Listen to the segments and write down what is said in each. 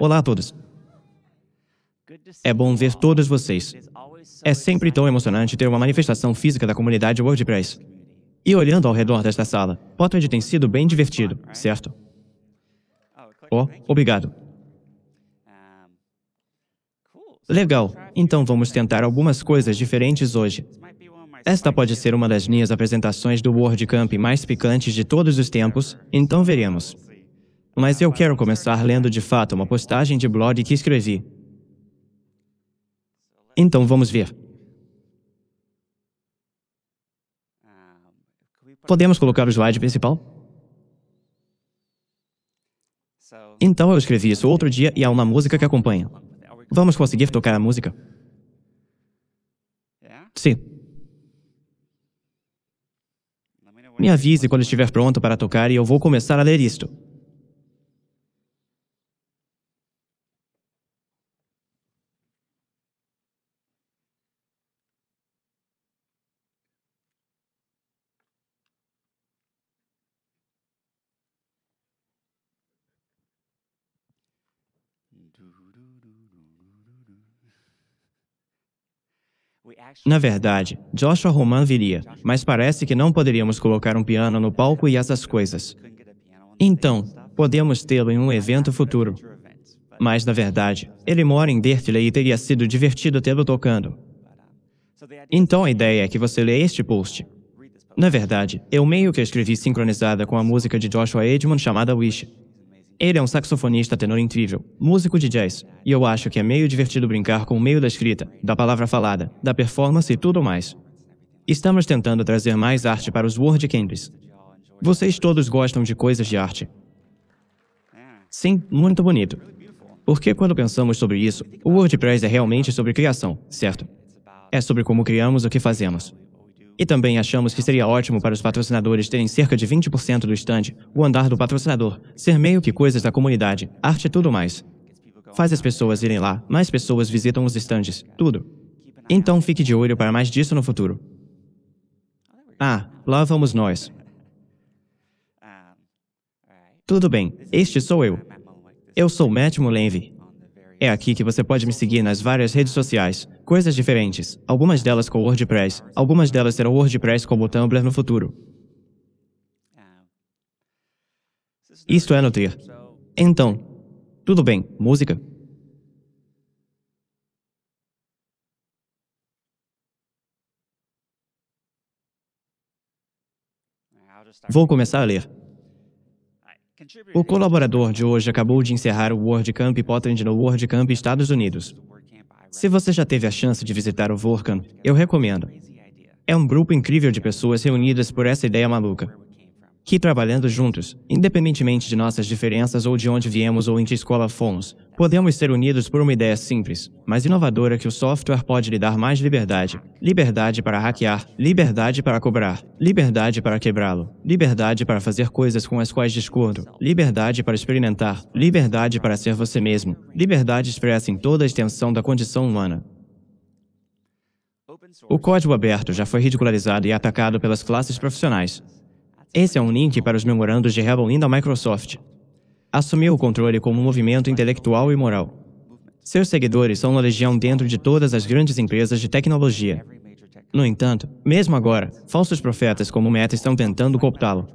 Olá a todos. É bom ver todos vocês. É sempre tão emocionante ter uma manifestação física da comunidade WordPress. E olhando ao redor desta sala, Potred tem sido bem divertido, certo? Oh, oh obrigado. Legal, então vamos tentar algumas coisas diferentes hoje. Esta pode ser uma das minhas apresentações do WordCamp mais picantes de todos os tempos, então veremos. Mas eu ah, quero é começar lendo de fato uma postagem de blog que escrevi. Então vamos ver. Ah, Podemos colocar o slide principal? Então eu escrevi isso outro dia e há uma música que acompanha. Vamos conseguir tocar a música? Sim. Me avise quando estiver pronto para tocar e eu vou começar a ler isto. Na verdade, Joshua Roman viria, mas parece que não poderíamos colocar um piano no palco e essas coisas. Então, podemos tê-lo em um evento futuro. Mas, na verdade, ele mora em Dertley e teria sido divertido tê-lo tocando. Então a ideia é que você lê este post. Na verdade, eu meio que escrevi sincronizada com a música de Joshua Edmond chamada Wish, ele é um saxofonista tenor incrível, músico de jazz, e eu acho que é meio divertido brincar com o meio da escrita, da palavra falada, da performance e tudo mais. Estamos tentando trazer mais arte para os World Candles. Vocês todos gostam de coisas de arte. Sim, muito bonito. Porque quando pensamos sobre isso, o WordPress é realmente sobre criação, certo? É sobre como criamos o que fazemos. E também achamos que seria ótimo para os patrocinadores terem cerca de 20% do estande, o andar do patrocinador, ser meio que coisas da comunidade, arte e tudo mais. Faz as pessoas irem lá, mais pessoas visitam os estandes, tudo. Então fique de olho para mais disso no futuro. Ah, lá vamos nós. Tudo bem, este sou eu. Eu sou Matt Mullenvy. É aqui que você pode me seguir nas várias redes sociais, coisas diferentes, algumas delas com WordPress, algumas delas serão WordPress como Tumblr no futuro. Isto é nutrir. Então, tudo bem, música? Vou começar a ler. O colaborador de hoje acabou de encerrar o WordCamp Potland no WordCamp Estados Unidos. Se você já teve a chance de visitar o Vorkan, eu recomendo. É um grupo incrível de pessoas reunidas por essa ideia maluca que trabalhando juntos, independentemente de nossas diferenças ou de onde viemos ou em que escola fomos, podemos ser unidos por uma ideia simples, mas inovadora que o software pode lhe dar mais liberdade. Liberdade para hackear, liberdade para cobrar, liberdade para quebrá-lo, liberdade para fazer coisas com as quais discordo, liberdade para experimentar, liberdade para ser você mesmo, liberdade expressa em toda a extensão da condição humana. O código aberto já foi ridicularizado e atacado pelas classes profissionais, esse é um link para os memorandos de Rebel da Microsoft. Assumiu o controle como um movimento intelectual e moral. Seus seguidores são uma legião dentro de todas as grandes empresas de tecnologia. No entanto, mesmo agora, falsos profetas como Meta estão tentando cooptá-lo.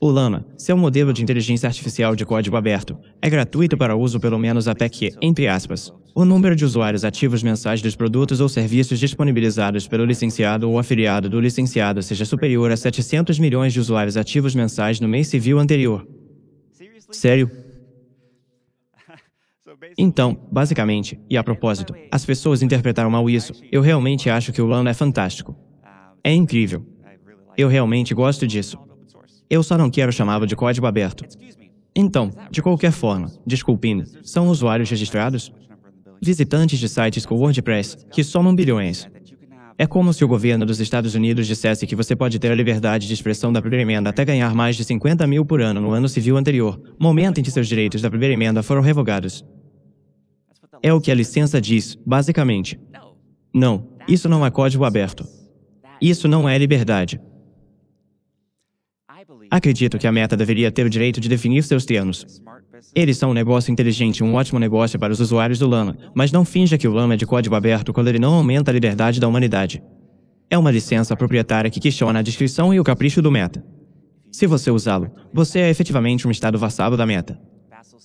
O Lama, seu modelo de inteligência artificial de código aberto, é gratuito para uso pelo menos até que, entre aspas, o número de usuários ativos mensais dos produtos ou serviços disponibilizados pelo licenciado ou afiliado do licenciado seja superior a 700 milhões de usuários ativos mensais no mês civil anterior. Sério? Então, basicamente, e a propósito, as pessoas interpretaram mal isso. Eu realmente acho que o ano é fantástico. É incrível. Eu realmente gosto disso. Eu só não quero chamá-lo de código aberto. Então, de qualquer forma, desculpindo, são usuários registrados? visitantes de sites com WordPress que somam bilhões. É como se o governo dos Estados Unidos dissesse que você pode ter a liberdade de expressão da primeira emenda até ganhar mais de 50 mil por ano no ano civil anterior, momento em que seus direitos da primeira emenda foram revogados. É o que a licença diz, basicamente. Não, isso não é código aberto. Isso não é liberdade. Acredito que a meta deveria ter o direito de definir seus termos, eles são um negócio inteligente, um ótimo negócio para os usuários do Lama, mas não finja que o Lama é de código aberto quando ele não aumenta a liberdade da humanidade. É uma licença proprietária que questiona a descrição e o capricho do meta. Se você usá-lo, você é efetivamente um estado vassalo da meta.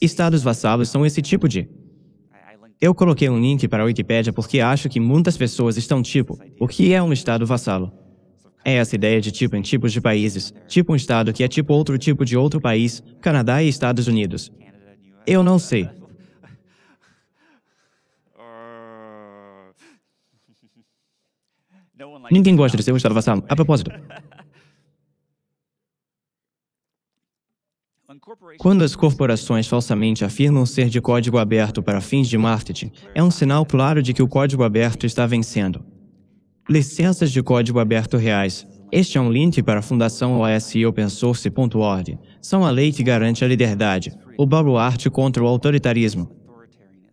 Estados vassalos são esse tipo de... Eu coloquei um link para a Wikipédia porque acho que muitas pessoas estão tipo, o que é um estado vassalo? É essa ideia de tipo em tipos de países, tipo um estado que é tipo outro tipo de outro país, Canadá e Estados Unidos. Eu não sei. Ninguém gosta de ser um extravasado. A propósito, quando as corporações falsamente afirmam ser de código aberto para fins de marketing, é um sinal claro de que o código aberto está vencendo. Licenças de código aberto reais. Este é um link para a fundação OSI Open São a lei que garante a liberdade o baluarte contra o autoritarismo.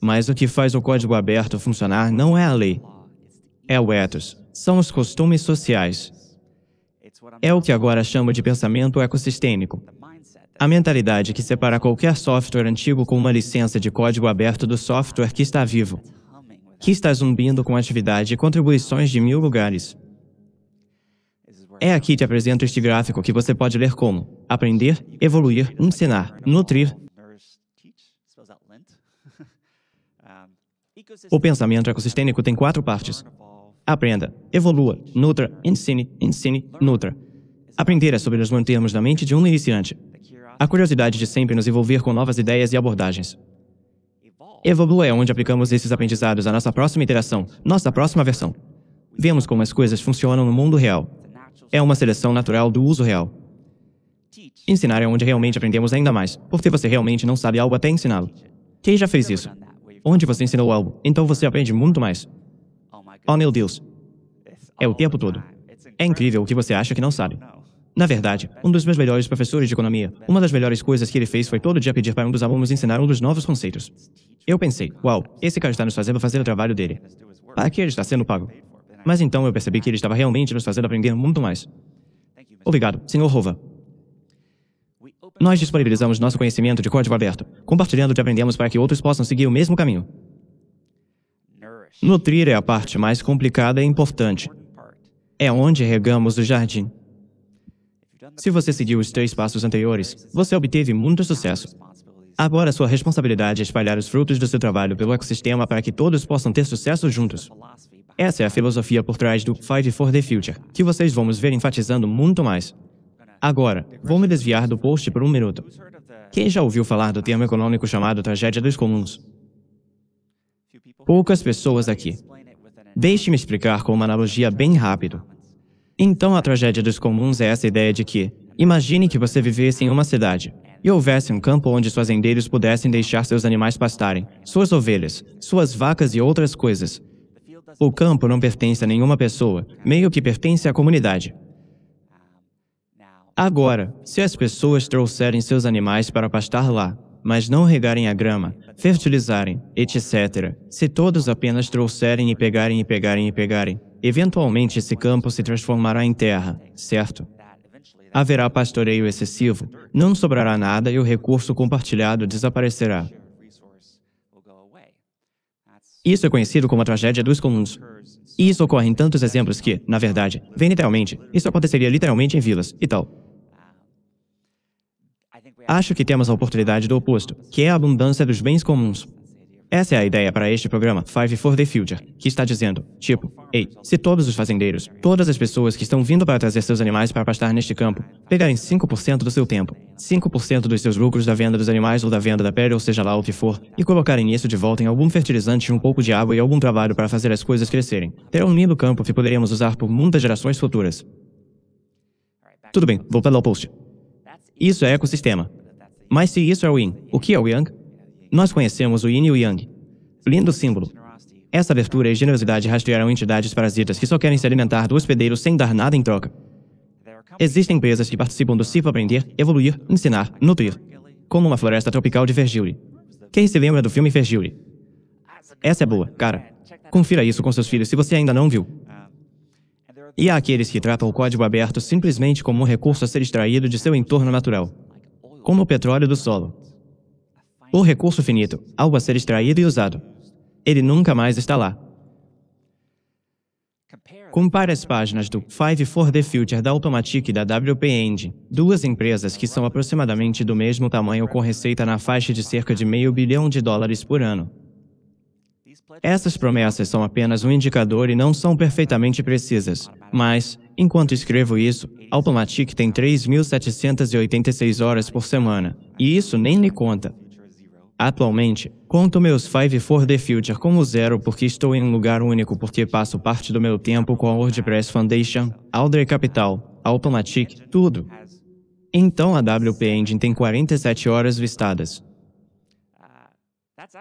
Mas o que faz o código aberto funcionar não é a lei, é o ethos, são os costumes sociais. É o que agora chamo de pensamento ecossistêmico. A mentalidade que separa qualquer software antigo com uma licença de código aberto do software que está vivo, que está zumbindo com atividade e contribuições de mil lugares. É aqui que apresento este gráfico que você pode ler como aprender, evoluir, ensinar, nutrir, O pensamento ecossistêmico tem quatro partes. Aprenda, evolua, nutra, ensine, ensine, nutra. Aprender é sobre nos mantermos na mente de um iniciante. A curiosidade de sempre nos envolver com novas ideias e abordagens. Evolua é onde aplicamos esses aprendizados à nossa próxima interação, nossa próxima versão. Vemos como as coisas funcionam no mundo real. É uma seleção natural do uso real. Ensinar é onde realmente aprendemos ainda mais, porque você realmente não sabe algo até ensiná-lo. Quem já fez isso? onde você ensinou algo, então você aprende muito mais. Oh, oh meu Deus. É o tempo todo. É incrível o que você acha que não sabe. Na verdade, um dos meus melhores professores de economia, uma das melhores coisas que ele fez foi todo dia pedir para um dos alunos ensinar um dos novos conceitos. Eu pensei, uau, esse cara está nos fazendo fazer o trabalho dele. Para que ele está sendo pago? Mas então eu percebi que ele estava realmente nos fazendo aprender muito mais. Obrigado, Sr. Rova. Nós disponibilizamos nosso conhecimento de código aberto, compartilhando o que aprendemos para que outros possam seguir o mesmo caminho. Nutrir é a parte mais complicada e importante. É onde regamos o jardim. Se você seguiu os três passos anteriores, você obteve muito sucesso. Agora sua responsabilidade é espalhar os frutos do seu trabalho pelo ecossistema para que todos possam ter sucesso juntos. Essa é a filosofia por trás do Fight for the Future, que vocês vamos ver enfatizando muito mais. Agora, vou me desviar do post por um minuto. Quem já ouviu falar do termo econômico chamado tragédia dos comuns? Poucas pessoas aqui. Deixe-me explicar com uma analogia bem rápido. Então, a tragédia dos comuns é essa ideia de que, imagine que você vivesse em uma cidade e houvesse um campo onde os fazendeiros pudessem deixar seus animais pastarem, suas ovelhas, suas vacas e outras coisas. O campo não pertence a nenhuma pessoa, meio que pertence à comunidade. Agora, se as pessoas trouxerem seus animais para pastar lá, mas não regarem a grama, fertilizarem, etc., se todos apenas trouxerem e pegarem e pegarem e pegarem, eventualmente esse campo se transformará em terra, certo? Haverá pastoreio excessivo, não sobrará nada e o recurso compartilhado desaparecerá. Isso é conhecido como a tragédia dos comuns. E isso ocorre em tantos exemplos que, na verdade, vem literalmente. Isso aconteceria literalmente em vilas e tal acho que temos a oportunidade do oposto, que é a abundância dos bens comuns. Essa é a ideia para este programa Five for the Future, que está dizendo, tipo, ei, se todos os fazendeiros, todas as pessoas que estão vindo para trazer seus animais para pastar neste campo, pegarem 5% do seu tempo, 5% dos seus lucros da venda dos animais ou da venda da pele ou seja lá o que for, e colocarem isso de volta em algum fertilizante, um pouco de água e algum trabalho para fazer as coisas crescerem, terá um lindo campo que poderemos usar por muitas gerações futuras. Tudo bem, vou ao post. Isso é ecossistema. Mas se isso é o yin, o que é o yang? Nós conhecemos o yin e o yang. Lindo símbolo. Essa abertura e generosidade rastrearão entidades parasitas que só querem se alimentar do hospedeiro sem dar nada em troca. Existem empresas que participam do CIFO Aprender, Evoluir, Ensinar, Nutrir, como uma floresta tropical de Vergile. Quem se lembra do filme Vergile? Essa é boa, cara. Confira isso com seus filhos se você ainda não viu. E há aqueles que tratam o código aberto simplesmente como um recurso a ser extraído de seu entorno natural como o petróleo do solo. O recurso finito, algo a ser extraído e usado. Ele nunca mais está lá. Compare as páginas do Five for the Future da Automatic e da WP Engine, duas empresas que são aproximadamente do mesmo tamanho com receita na faixa de cerca de meio bilhão de dólares por ano. Essas promessas são apenas um indicador e não são perfeitamente precisas, mas Enquanto escrevo isso, a Automatic tem 3.786 horas por semana, e isso nem lhe conta. Atualmente, conto meus Five for the Future como zero porque estou em um lugar único porque passo parte do meu tempo com a WordPress Foundation, Alder Capital, Alpamatic, tudo. Então a WP Engine tem 47 horas vistadas.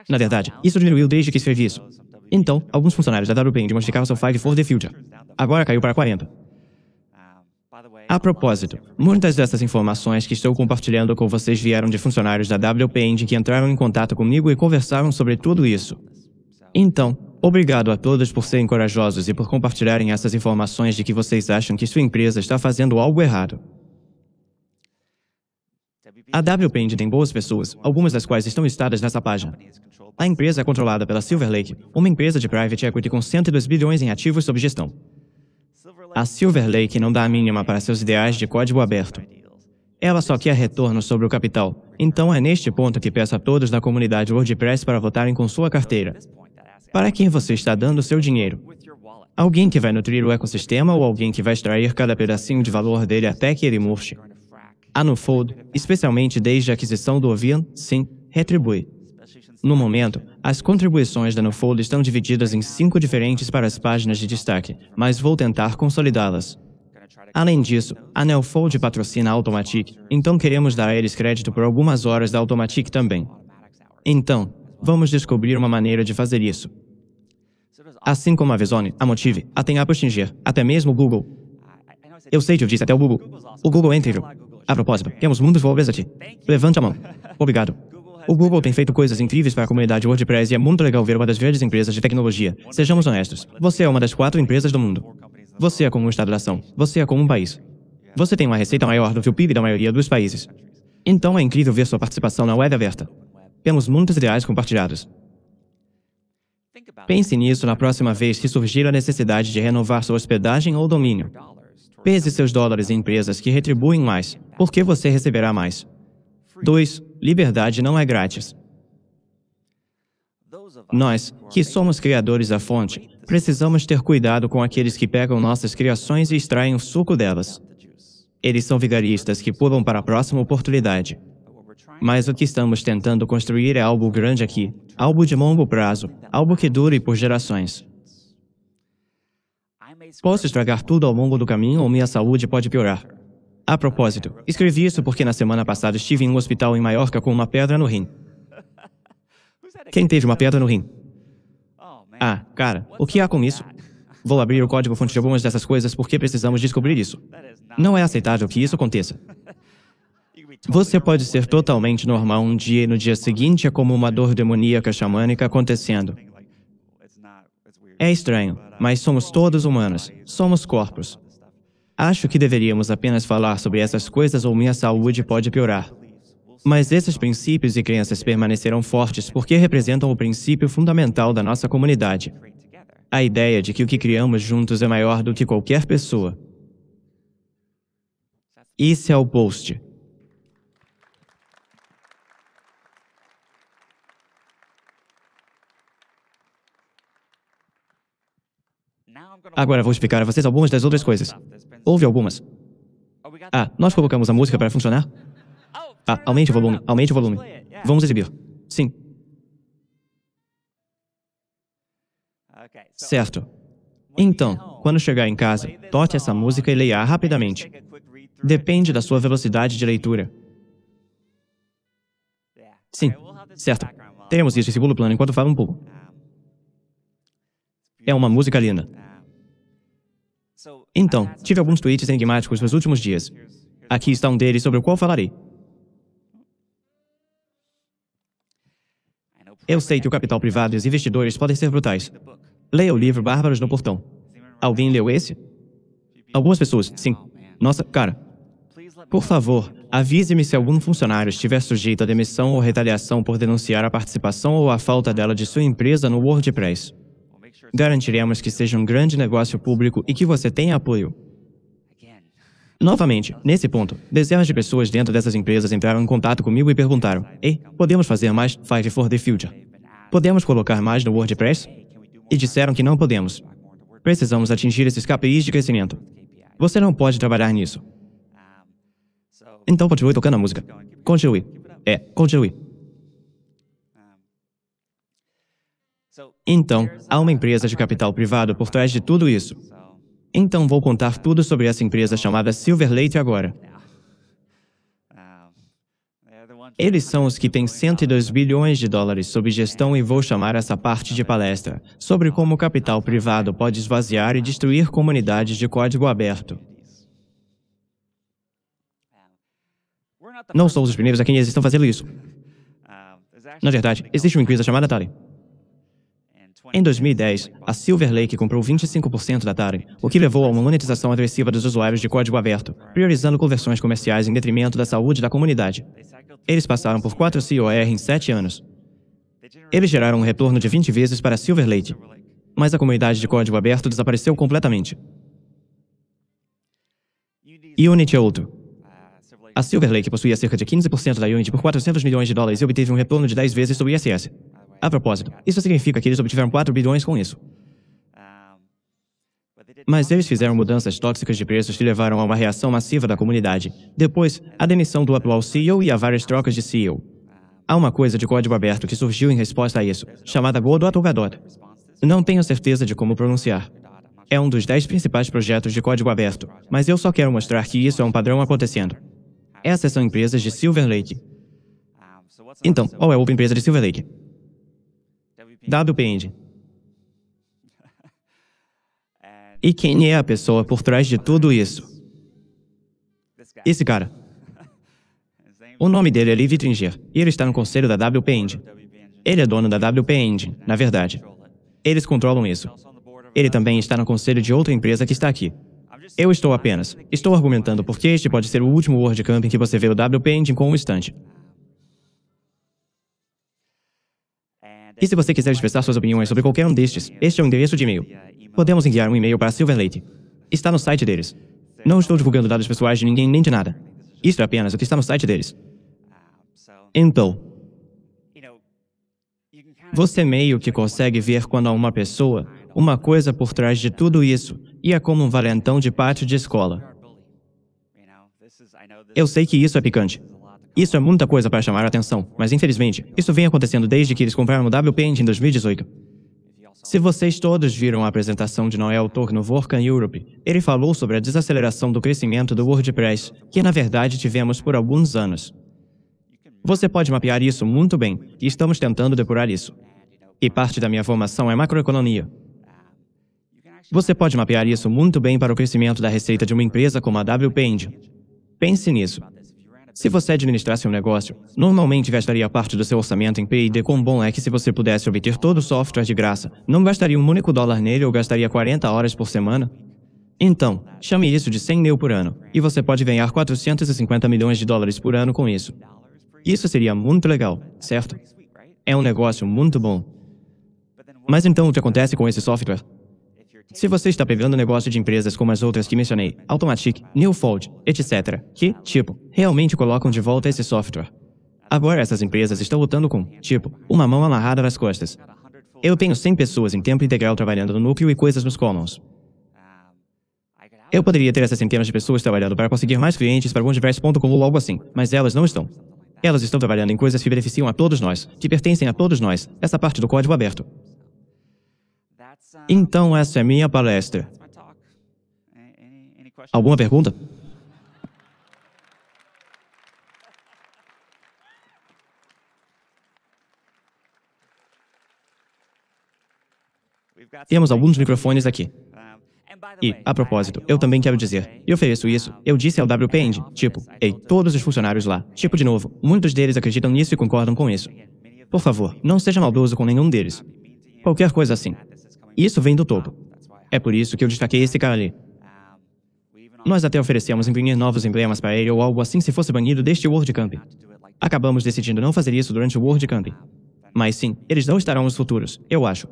Na verdade, isso diminuiu desde que escrevi isso. Então, alguns funcionários da WP Engine modificaram seu Five for the Future. Agora caiu para 40. A propósito, muitas dessas informações que estou compartilhando com vocês vieram de funcionários da WP que entraram em contato comigo e conversaram sobre tudo isso. Então, obrigado a todos por serem corajosos e por compartilharem essas informações de que vocês acham que sua empresa está fazendo algo errado. A WP tem boas pessoas, algumas das quais estão listadas nessa página. A empresa é controlada pela Silver Lake, uma empresa de private equity com 102 bilhões em ativos sob gestão. A Silver Lake não dá a mínima para seus ideais de código aberto. Ela só quer retorno sobre o capital. Então é neste ponto que peço a todos da comunidade WordPress para votarem com sua carteira. Para quem você está dando seu dinheiro? Alguém que vai nutrir o ecossistema ou alguém que vai extrair cada pedacinho de valor dele até que ele murche? A NuFold, especialmente desde a aquisição do Ovian, sim, retribui. No momento, as contribuições da NuFold estão divididas em cinco diferentes para as páginas de destaque, mas vou tentar consolidá-las. Além disso, a NuFold patrocina a Automatic, então queremos dar a eles crédito por algumas horas da Automatic também. Então, vamos descobrir uma maneira de fazer isso. Assim como a Vezone, a Motive, a Tem Apostinger, até mesmo o Google. Eu sei que eu disse até o Google. O Google é A propósito, temos muitos volves aqui. Levante a mão. Obrigado. O Google tem feito coisas incríveis para a comunidade WordPress e é muito legal ver uma das grandes empresas de tecnologia. Sejamos honestos, você é uma das quatro empresas do mundo. Você é como um estado ação. Você é como um país. Você tem uma receita maior do que o PIB da maioria dos países. Então é incrível ver sua participação na web aberta. Temos muitos ideais compartilhados. Pense nisso na próxima vez que surgir a necessidade de renovar sua hospedagem ou domínio. Pese seus dólares em empresas que retribuem mais, porque você receberá mais. 2. Liberdade não é grátis. Nós, que somos criadores da fonte, precisamos ter cuidado com aqueles que pegam nossas criações e extraem o suco delas. Eles são vigaristas que pulam para a próxima oportunidade. Mas o que estamos tentando construir é algo grande aqui, algo de longo prazo, algo que dure por gerações. Posso estragar tudo ao longo do caminho ou minha saúde pode piorar. A propósito, escrevi isso porque na semana passada estive em um hospital em Maiorca com uma pedra no rim. Quem teve uma pedra no rim? Ah, cara, o que há com isso? Vou abrir o código-fonte de algumas dessas coisas porque precisamos descobrir isso. Não é aceitável que isso aconteça. Você pode ser totalmente normal um dia e no dia seguinte é como uma dor demoníaca xamânica acontecendo. É estranho, mas somos todos humanos, somos corpos, Acho que deveríamos apenas falar sobre essas coisas ou minha saúde pode piorar. Mas esses princípios e crenças permanecerão fortes porque representam o princípio fundamental da nossa comunidade. A ideia de que o que criamos juntos é maior do que qualquer pessoa. Isso é o post. Agora vou explicar a vocês algumas das outras coisas. Houve algumas. Ah, nós colocamos a música para funcionar? Ah, aumente o volume, aumente o volume. Vamos exibir. Sim. Certo. Então, quando chegar em casa, toque essa música e leia rapidamente. Depende da sua velocidade de leitura. Sim, certo. Temos isso em segundo plano enquanto falo um pouco. É uma música linda. Então, tive alguns tweets enigmáticos nos últimos dias. Aqui está um deles sobre o qual falarei. Eu sei que o capital privado e os investidores podem ser brutais. Leia o livro Bárbaros no Portão. Alguém leu esse? Algumas pessoas, sim. Nossa, cara. Por favor, avise-me se algum funcionário estiver sujeito a demissão ou retaliação por denunciar a participação ou a falta dela de sua empresa no WordPress. Garantiremos que seja um grande negócio público e que você tenha apoio. Novamente, nesse ponto, dezenas de pessoas dentro dessas empresas entraram em contato comigo e perguntaram: Ei, podemos fazer mais Five for the Future? Podemos colocar mais no WordPress? E disseram que não podemos. Precisamos atingir esses KPIs de crescimento. Você não pode trabalhar nisso. Então continue tocando a música. Continue. É, continue. Então, há uma empresa de capital privado por trás de tudo isso. Então, vou contar tudo sobre essa empresa chamada Silver Lake agora. Eles são os que têm 102 bilhões de dólares sob gestão e vou chamar essa parte de palestra sobre como o capital privado pode esvaziar e destruir comunidades de código aberto. Não somos os primeiros a quem eles estão fazendo isso. Na verdade, existe uma empresa chamada Tali. Em 2010, a Silver Lake comprou 25% da Tare, o que levou a uma monetização agressiva dos usuários de código aberto, priorizando conversões comerciais em detrimento da saúde da comunidade. Eles passaram por 4 COR em 7 anos. Eles geraram um retorno de 20 vezes para Silver Lake, mas a comunidade de código aberto desapareceu completamente. Unity é outro. A Silver Lake possuía cerca de 15% da Unity por 400 milhões de dólares e obteve um retorno de 10 vezes sobre o ISS. A propósito, isso significa que eles obtiveram 4 bilhões com isso. Mas eles fizeram mudanças tóxicas de preços que levaram a uma reação massiva da comunidade. Depois, a demissão do atual CEO e a várias trocas de CEO. Há uma coisa de código aberto que surgiu em resposta a isso, chamada Godot ou Gadot. Não tenho certeza de como pronunciar. É um dos dez principais projetos de código aberto, mas eu só quero mostrar que isso é um padrão acontecendo. Essas são empresas de Silver Lake. Então, qual é a outra empresa de Silver Lake? da E quem é a pessoa por trás de tudo isso? Esse cara. O nome dele é Liv Tringer, e ele está no conselho da WP Ele é dono da WP na verdade. Eles controlam isso. Ele também está no conselho de outra empresa que está aqui. Eu estou apenas. Estou argumentando porque este pode ser o último WordCamp em que você vê o WP Engine com o estante. E se você quiser expressar suas opiniões sobre qualquer um destes, este é o endereço de e-mail. Podemos enviar um e-mail para Silver Lake. Está no site deles. Não estou divulgando dados pessoais de ninguém nem de nada. Isso é apenas o que está no site deles. Então, você meio que consegue ver quando há uma pessoa, uma coisa por trás de tudo isso, e é como um valentão de pátio de escola. Eu sei que isso é picante. Isso é muita coisa para chamar a atenção, mas infelizmente, isso vem acontecendo desde que eles compraram o WPend em 2018. Se vocês todos viram a apresentação de Noel Tor no Vorkan Europe, ele falou sobre a desaceleração do crescimento do WordPress, que na verdade tivemos por alguns anos. Você pode mapear isso muito bem, e estamos tentando depurar isso. E parte da minha formação é macroeconomia. Você pode mapear isso muito bem para o crescimento da receita de uma empresa como a WPend. Pense nisso. Se você administrasse um negócio, normalmente gastaria parte do seu orçamento em P&D. Quão bom é que se você pudesse obter todo o software de graça, não gastaria um único dólar nele ou gastaria 40 horas por semana? Então, chame isso de 100 mil por ano, e você pode ganhar 450 milhões de dólares por ano com isso. Isso seria muito legal, certo? É um negócio muito bom. Mas então o que acontece com esse software? Se você está pegando o negócio de empresas como as outras que mencionei, Automatic, Newfold, etc., que, tipo, realmente colocam de volta esse software. Agora essas empresas estão lutando com, tipo, uma mão amarrada nas costas. Eu tenho 100 pessoas em tempo integral trabalhando no núcleo e coisas nos commons. Eu poderia ter essas centenas de pessoas trabalhando para conseguir mais clientes para OneDiverse.com ou algo assim, mas elas não estão. Elas estão trabalhando em coisas que beneficiam a todos nós, que pertencem a todos nós, essa parte do código aberto. Então, essa é minha palestra. Alguma pergunta? Temos alguns microfones aqui. E, a propósito, eu também quero dizer, e ofereço isso, eu disse ao WPEND, tipo, ei, todos os funcionários lá, tipo de novo, muitos deles acreditam nisso e concordam com isso. Por favor, não seja maldoso com nenhum deles. Qualquer coisa assim. Isso vem do topo. É por isso que eu destaquei esse cara ali. Nós até oferecemos imprimir novos emblemas para ele ou algo assim se fosse banido deste World Camp. Acabamos decidindo não fazer isso durante o World Camp. Mas sim, eles não estarão nos futuros, eu acho.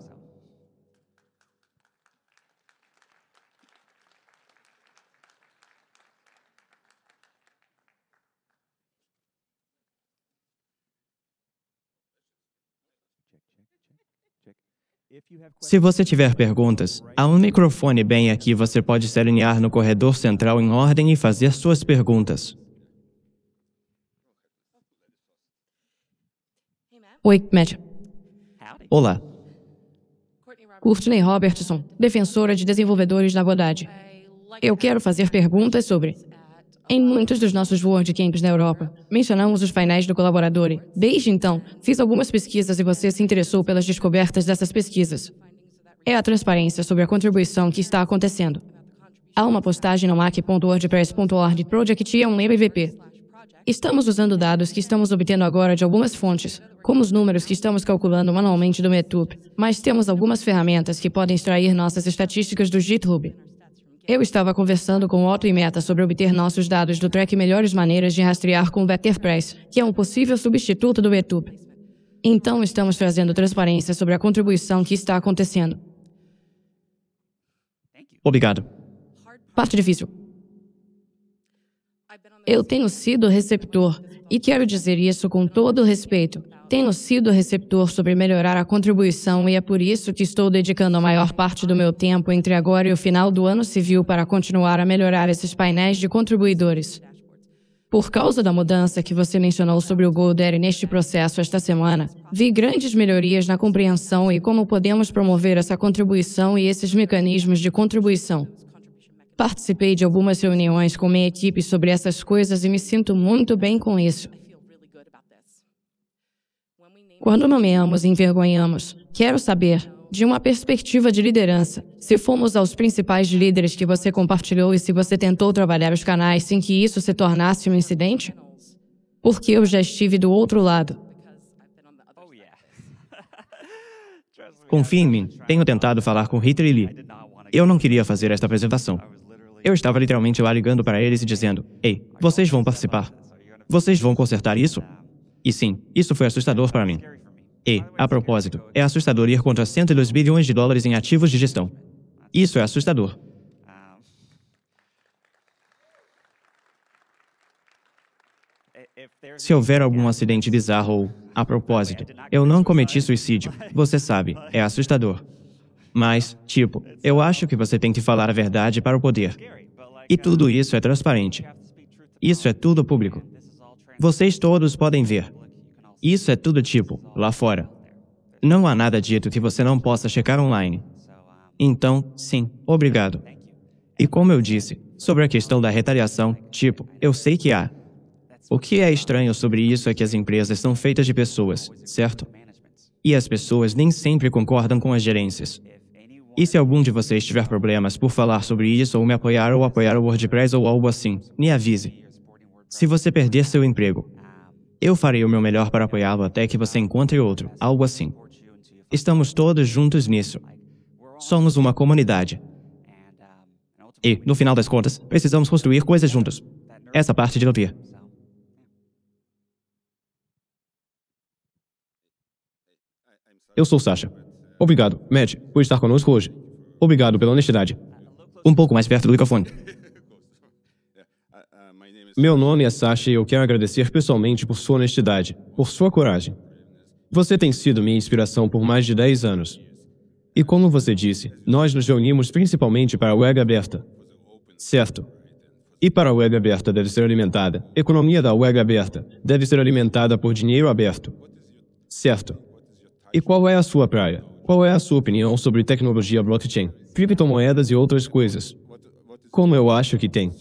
Se você tiver perguntas, há um microfone bem aqui. Você pode se alinhar no corredor central em ordem e fazer suas perguntas. Oi, Matt. Olá. Courtney Robertson, defensora de desenvolvedores da Godad. Eu quero fazer perguntas sobre em muitos dos nossos WordCamps na Europa, mencionamos os painéis do colaborador. Desde então, fiz algumas pesquisas e você se interessou pelas descobertas dessas pesquisas. É a transparência sobre a contribuição que está acontecendo. Há uma postagem no mac.wordpress.org Project e é um MVP. Estamos usando dados que estamos obtendo agora de algumas fontes, como os números que estamos calculando manualmente do Metup, mas temos algumas ferramentas que podem extrair nossas estatísticas do GitHub. Eu estava conversando com o Otto e Meta sobre obter nossos dados do track melhores maneiras de rastrear com o Vectorpress, que é um possível substituto do YouTube. Então estamos trazendo transparência sobre a contribuição que está acontecendo. Obrigado. Parte difícil. Eu tenho sido receptor e quero dizer isso com todo respeito. Tenho sido receptor sobre melhorar a contribuição e é por isso que estou dedicando a maior parte do meu tempo entre agora e o final do ano civil para continuar a melhorar esses painéis de contribuidores. Por causa da mudança que você mencionou sobre o Golder neste processo esta semana, vi grandes melhorias na compreensão e como podemos promover essa contribuição e esses mecanismos de contribuição. Participei de algumas reuniões com minha equipe sobre essas coisas e me sinto muito bem com isso. Quando nomeamos e envergonhamos, quero saber, de uma perspectiva de liderança, se fomos aos principais líderes que você compartilhou e se você tentou trabalhar os canais sem que isso se tornasse um incidente? Porque eu já estive do outro lado. Confie em mim, tenho tentado falar com Hitler e Lee. Eu não queria fazer esta apresentação. Eu estava literalmente lá ligando para eles e dizendo: Ei, vocês vão participar. Vocês vão consertar isso? E sim, isso foi assustador para mim. E, a propósito, é assustador ir contra 102 bilhões de dólares em ativos de gestão. Isso é assustador. Se houver algum acidente bizarro ou, a propósito, eu não cometi suicídio, você sabe, é assustador. Mas, tipo, eu acho que você tem que falar a verdade para o poder. E tudo isso é transparente. Isso é tudo público. Vocês todos podem ver. Isso é tudo tipo, lá fora. Não há nada dito que você não possa checar online. Então, sim, obrigado. E como eu disse, sobre a questão da retaliação, tipo, eu sei que há. O que é estranho sobre isso é que as empresas são feitas de pessoas, certo? E as pessoas nem sempre concordam com as gerências. E se algum de vocês tiver problemas por falar sobre isso ou me apoiar ou apoiar o WordPress ou algo assim, me avise. Se você perder seu emprego, eu farei o meu melhor para apoiá-lo até que você encontre outro, algo assim. Estamos todos juntos nisso. Somos uma comunidade. E, no final das contas, precisamos construir coisas juntos. Essa parte de ouvir. Eu sou Sasha. Obrigado, Matt, por estar conosco hoje. Obrigado pela honestidade. Um pouco mais perto do microfone. Meu nome é Sasha e eu quero agradecer pessoalmente por sua honestidade, por sua coragem. Você tem sido minha inspiração por mais de 10 anos. E como você disse, nós nos reunimos principalmente para a web aberta. Certo. E para a web aberta deve ser alimentada. Economia da web aberta deve ser alimentada por dinheiro aberto. Certo. E qual é a sua praia? Qual é a sua opinião sobre tecnologia blockchain, criptomoedas e outras coisas? Como eu acho que tem.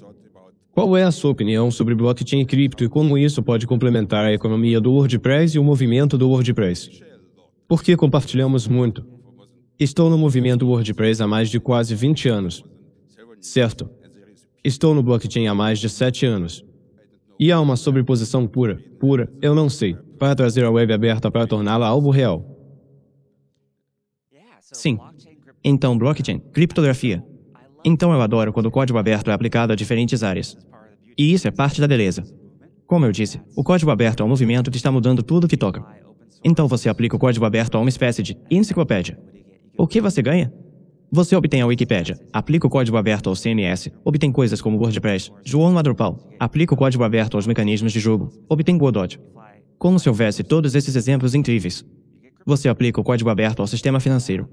Qual é a sua opinião sobre blockchain e cripto e como isso pode complementar a economia do WordPress e o movimento do WordPress? Porque compartilhamos muito. Estou no movimento WordPress há mais de quase 20 anos. Certo. Estou no blockchain há mais de 7 anos. E há uma sobreposição pura, pura, eu não sei, para trazer a web aberta para torná-la algo real. Sim. Então, blockchain, criptografia, então eu adoro quando o código aberto é aplicado a diferentes áreas. E isso é parte da beleza. Como eu disse, o código aberto é um movimento que está mudando tudo que toca. Então você aplica o código aberto a uma espécie de enciclopédia. O que você ganha? Você obtém a Wikipédia, aplica o código aberto ao CMS, obtém coisas como WordPress, João Madrupal, aplica o código aberto aos mecanismos de jogo, obtém Godot. Como se houvesse todos esses exemplos incríveis. Você aplica o código aberto ao sistema financeiro,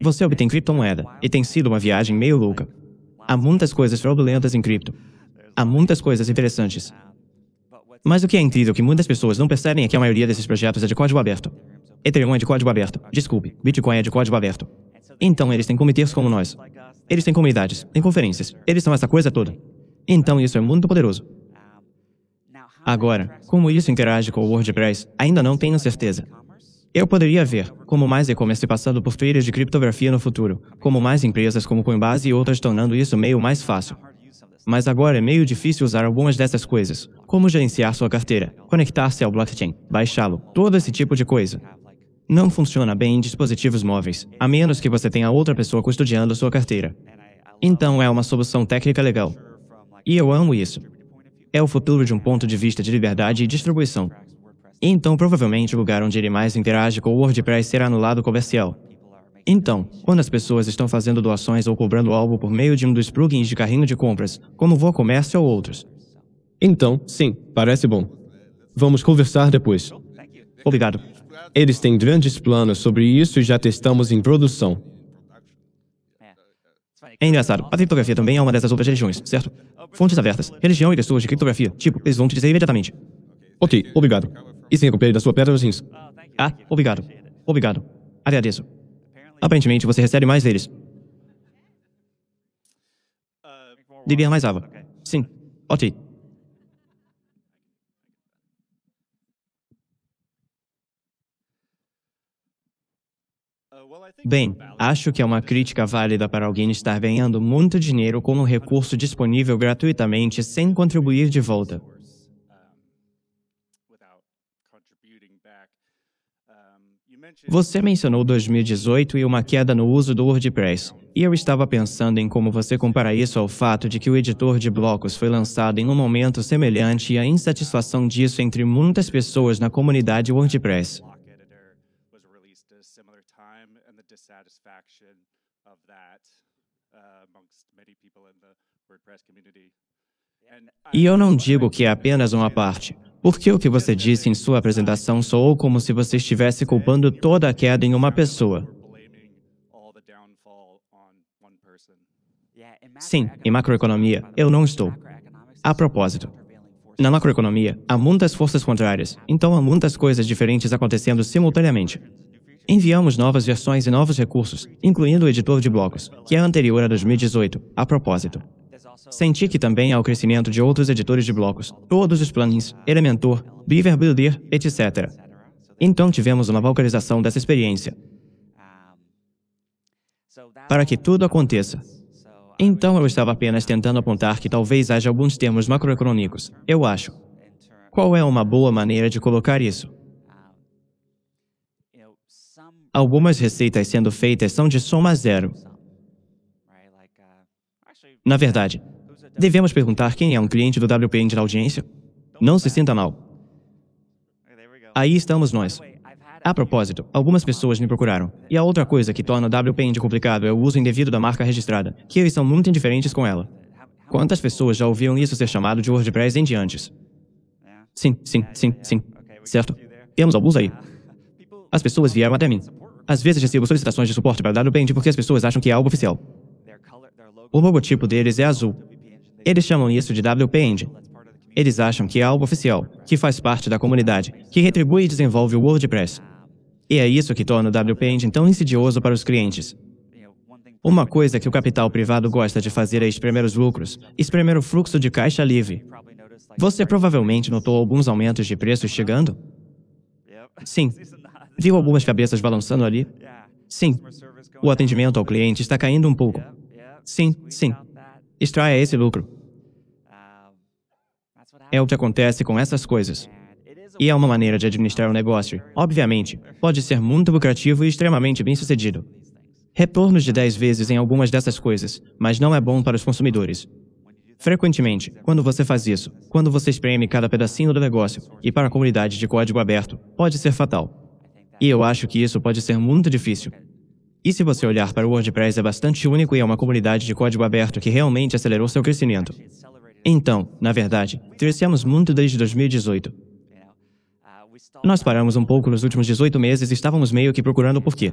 você obtém criptomoeda e tem sido uma viagem meio louca. Há muitas coisas fraudulentas em cripto. Há muitas coisas interessantes. Mas o que é incrível é que muitas pessoas não percebem é que a maioria desses projetos é de código aberto. Ethereum é de código aberto. Desculpe, Bitcoin é de código aberto. Então eles têm comitês como nós. Eles têm comunidades, têm conferências, eles são essa coisa toda. Então isso é muito poderoso. Agora, como isso interage com o WordPress, ainda não tenho certeza. Eu poderia ver como mais e-commerce passando por feiras de criptografia no futuro, como mais empresas como Coinbase e outras tornando isso meio mais fácil. Mas agora é meio difícil usar algumas dessas coisas, como gerenciar sua carteira, conectar-se ao blockchain, baixá-lo, todo esse tipo de coisa. Não funciona bem em dispositivos móveis, a menos que você tenha outra pessoa custodiando sua carteira. Então é uma solução técnica legal. E eu amo isso. É o futuro de um ponto de vista de liberdade e distribuição, então, provavelmente, o lugar onde ele mais interage com o WordPress será no lado comercial. Então, quando as pessoas estão fazendo doações ou cobrando algo por meio de um dos plugins de carrinho de compras, como Voa Comércio ou outros. Então, sim, parece bom. Vamos conversar depois. Obrigado. Eles têm grandes planos sobre isso e já testamos em produção. É engraçado, a criptografia também é uma dessas outras religiões, certo? Fontes abertas, religião e pessoas de criptografia, tipo, eles vão te dizer imediatamente. Ok, obrigado. E sem comprei da sua pedra os rins. Ah, obrigado. Obrigado. Agradeço. Aparentemente, você recebe mais deles. Devia mais água. Sim. Ok. Bem, acho que é uma crítica válida para alguém estar ganhando muito dinheiro com um recurso disponível gratuitamente sem contribuir de volta. Você mencionou 2018 e uma queda no uso do WordPress. E eu estava pensando em como você compara isso ao fato de que o editor de blocos foi lançado em um momento semelhante e a insatisfação disso entre muitas pessoas na comunidade WordPress. E eu não digo que é apenas uma parte. Porque o que você disse em sua apresentação soou como se você estivesse culpando toda a queda em uma pessoa. Sim, em macroeconomia, eu não estou. A propósito, na macroeconomia, há muitas forças contrárias, então há muitas coisas diferentes acontecendo simultaneamente. Enviamos novas versões e novos recursos, incluindo o editor de blocos, que é anterior a 2018, a propósito. Senti que também há o crescimento de outros editores de blocos, todos os plugins, Elementor, Beaver Builder, etc. Então tivemos uma valorização dessa experiência para que tudo aconteça. Então eu estava apenas tentando apontar que talvez haja alguns termos macroeconômicos, eu acho. Qual é uma boa maneira de colocar isso? Algumas receitas sendo feitas são de soma zero, na verdade, devemos perguntar quem é um cliente do WPN na audiência? Não se sinta mal. Aí estamos nós. A propósito, algumas pessoas me procuraram. E a outra coisa que torna o WPN complicado é o uso indevido da marca registrada, que eles são muito indiferentes com ela. Quantas pessoas já ouviram isso ser chamado de WordPress em diantes? Sim, sim, sim, sim. Certo? Temos alguns aí. As pessoas vieram até mim. Às vezes recebo solicitações de suporte para WPN porque as pessoas acham que é algo oficial. O logotipo deles é azul. Eles chamam isso de WP Eles acham que é algo oficial, que faz parte da comunidade, que retribui e desenvolve o WordPress. E é isso que torna o WP tão insidioso para os clientes. Uma coisa que o capital privado gosta de fazer é espremer os lucros, espremer o fluxo de caixa livre. Você provavelmente notou alguns aumentos de preços chegando? Sim. Viu algumas cabeças balançando ali? Sim. O atendimento ao cliente está caindo um pouco. Sim, sim. Extraia esse lucro. É o que acontece com essas coisas. E é uma maneira de administrar o um negócio. Obviamente, pode ser muito lucrativo e extremamente bem sucedido. Retornos de 10 vezes em algumas dessas coisas, mas não é bom para os consumidores. Frequentemente, quando você faz isso, quando você espreme cada pedacinho do negócio e para a comunidade de código aberto, pode ser fatal. E eu acho que isso pode ser muito difícil, e se você olhar para o WordPress, é bastante único e é uma comunidade de código aberto que realmente acelerou seu crescimento. Então, na verdade, crescemos muito desde 2018. Nós paramos um pouco nos últimos 18 meses e estávamos meio que procurando o porquê.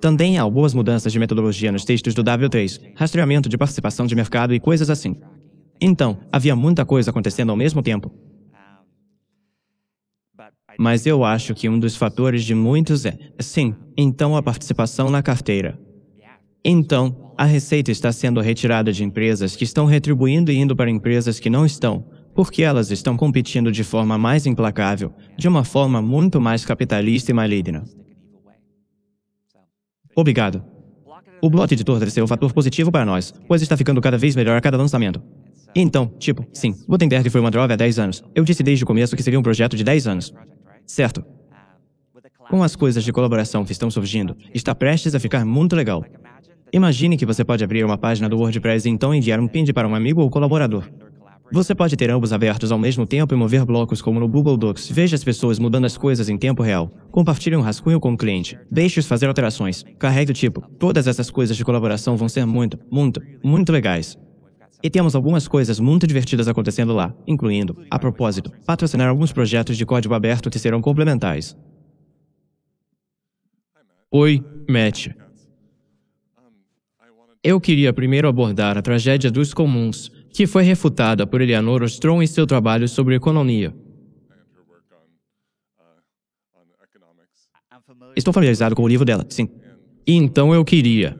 Também há boas mudanças de metodologia nos textos do W3, rastreamento de participação de mercado e coisas assim. Então, havia muita coisa acontecendo ao mesmo tempo. Mas eu acho que um dos fatores de muitos é, sim, então a participação na carteira. Então, a receita está sendo retirada de empresas que estão retribuindo e indo para empresas que não estão, porque elas estão competindo de forma mais implacável, de uma forma muito mais capitalista e maligna. Obrigado. O bloco Editor deve ser um fator positivo para nós, pois está ficando cada vez melhor a cada lançamento. Então, tipo, sim, Gutenberg foi uma droga há 10 anos. Eu disse desde o começo que seria um projeto de 10 anos certo? Com as coisas de colaboração que estão surgindo, está prestes a ficar muito legal. Imagine que você pode abrir uma página do WordPress e então enviar um pin para um amigo ou colaborador. Você pode ter ambos abertos ao mesmo tempo e mover blocos como no Google Docs. Veja as pessoas mudando as coisas em tempo real. Compartilhe um rascunho com o cliente. Deixe-os fazer alterações. Carregue o tipo. Todas essas coisas de colaboração vão ser muito, muito, muito legais. E temos algumas coisas muito divertidas acontecendo lá, incluindo, a propósito, patrocinar alguns projetos de código aberto que serão complementares. Oi, Matt. Eu queria primeiro abordar a tragédia dos comuns, que foi refutada por Eleanor Ostrom em seu trabalho sobre economia. Estou familiarizado com o livro dela, sim. Então eu queria.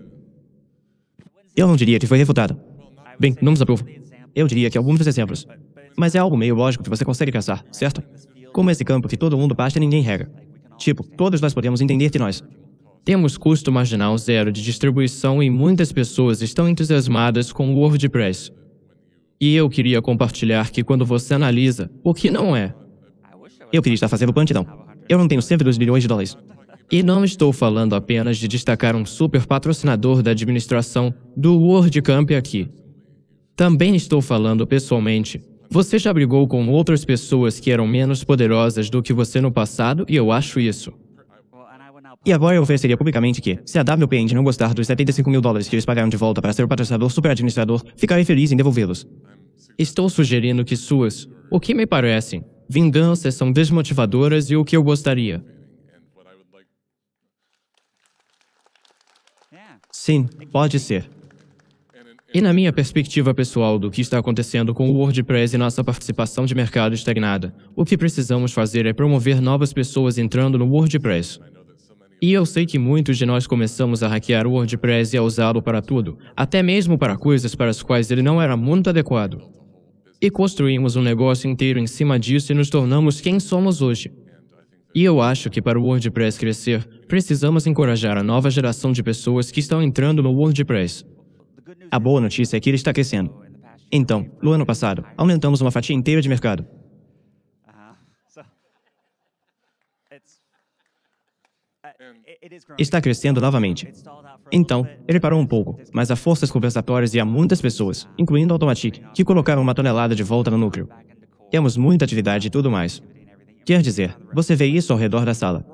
Eu não diria que foi refutada. Bem, não nos aprovo. Eu diria que alguns dos exemplos. Mas é algo meio lógico que você consegue pensar, certo? Como esse campo que todo mundo basta e ninguém rega. Tipo, todos nós podemos entender que nós temos custo marginal zero de distribuição e muitas pessoas estão entusiasmadas com o WordPress. E eu queria compartilhar que quando você analisa, o que não é? Eu queria estar fazendo plantidão. Eu não tenho 102 milhões de dólares. E não estou falando apenas de destacar um super patrocinador da administração do WordCamp aqui. Também estou falando pessoalmente. Você já brigou com outras pessoas que eram menos poderosas do que você no passado, e eu acho isso. E agora eu ofereceria publicamente que, se a WPN não gostar dos 75 mil dólares que eles pagaram de volta para ser o patrocinador superadministrador, ficarei feliz em devolvê-los. Estou sugerindo que suas, o que me parecem, vinganças são desmotivadoras e o que eu gostaria. Sim, pode ser. E na minha perspectiva pessoal do que está acontecendo com o WordPress e nossa participação de mercado estagnada, o que precisamos fazer é promover novas pessoas entrando no WordPress. E eu sei que muitos de nós começamos a hackear o WordPress e a usá-lo para tudo, até mesmo para coisas para as quais ele não era muito adequado. E construímos um negócio inteiro em cima disso e nos tornamos quem somos hoje. E eu acho que para o WordPress crescer, precisamos encorajar a nova geração de pessoas que estão entrando no WordPress. A boa notícia é que ele está crescendo. Então, no ano passado, aumentamos uma fatia inteira de mercado. Está crescendo novamente. Então, ele parou um pouco, mas há forças compensatórias e há muitas pessoas, incluindo Automatic, que colocaram uma tonelada de volta no núcleo. Temos muita atividade e tudo mais. Quer dizer, você vê isso ao redor da sala.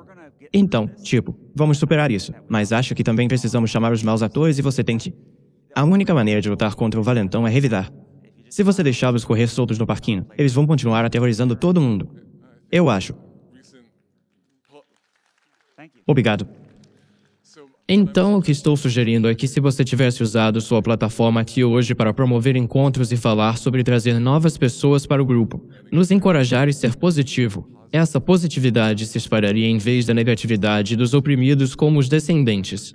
Então, tipo, vamos superar isso, mas acho que também precisamos chamar os maus atores e você tem que a única maneira de lutar contra o valentão é revidar. Se você deixá-los correr soltos no parquinho, eles vão continuar aterrorizando todo mundo. Eu acho. Obrigado. Então, o que estou sugerindo é que, se você tivesse usado sua plataforma aqui hoje para promover encontros e falar sobre trazer novas pessoas para o grupo, nos encorajar e ser positivo, essa positividade se espalharia em vez da negatividade dos oprimidos como os descendentes.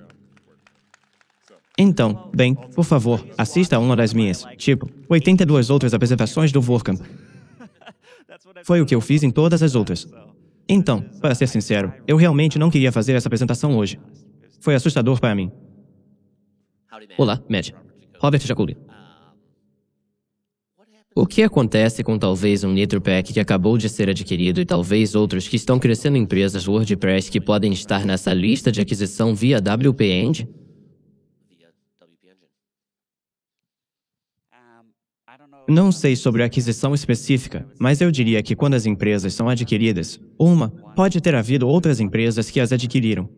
Então, bem, por favor, assista a uma das minhas, tipo, 82 outras apresentações do Vorkamp. Foi o que eu fiz em todas as outras. Então, para ser sincero, eu realmente não queria fazer essa apresentação hoje. Foi assustador para mim. Olá, Matt. Robert Jacoby. O que acontece com talvez um NitroPack que acabou de ser adquirido e talvez outros que estão crescendo empresas WordPress que podem estar nessa lista de aquisição via WP End? Não sei sobre a aquisição específica, mas eu diria que quando as empresas são adquiridas, uma, pode ter havido outras empresas que as adquiriram.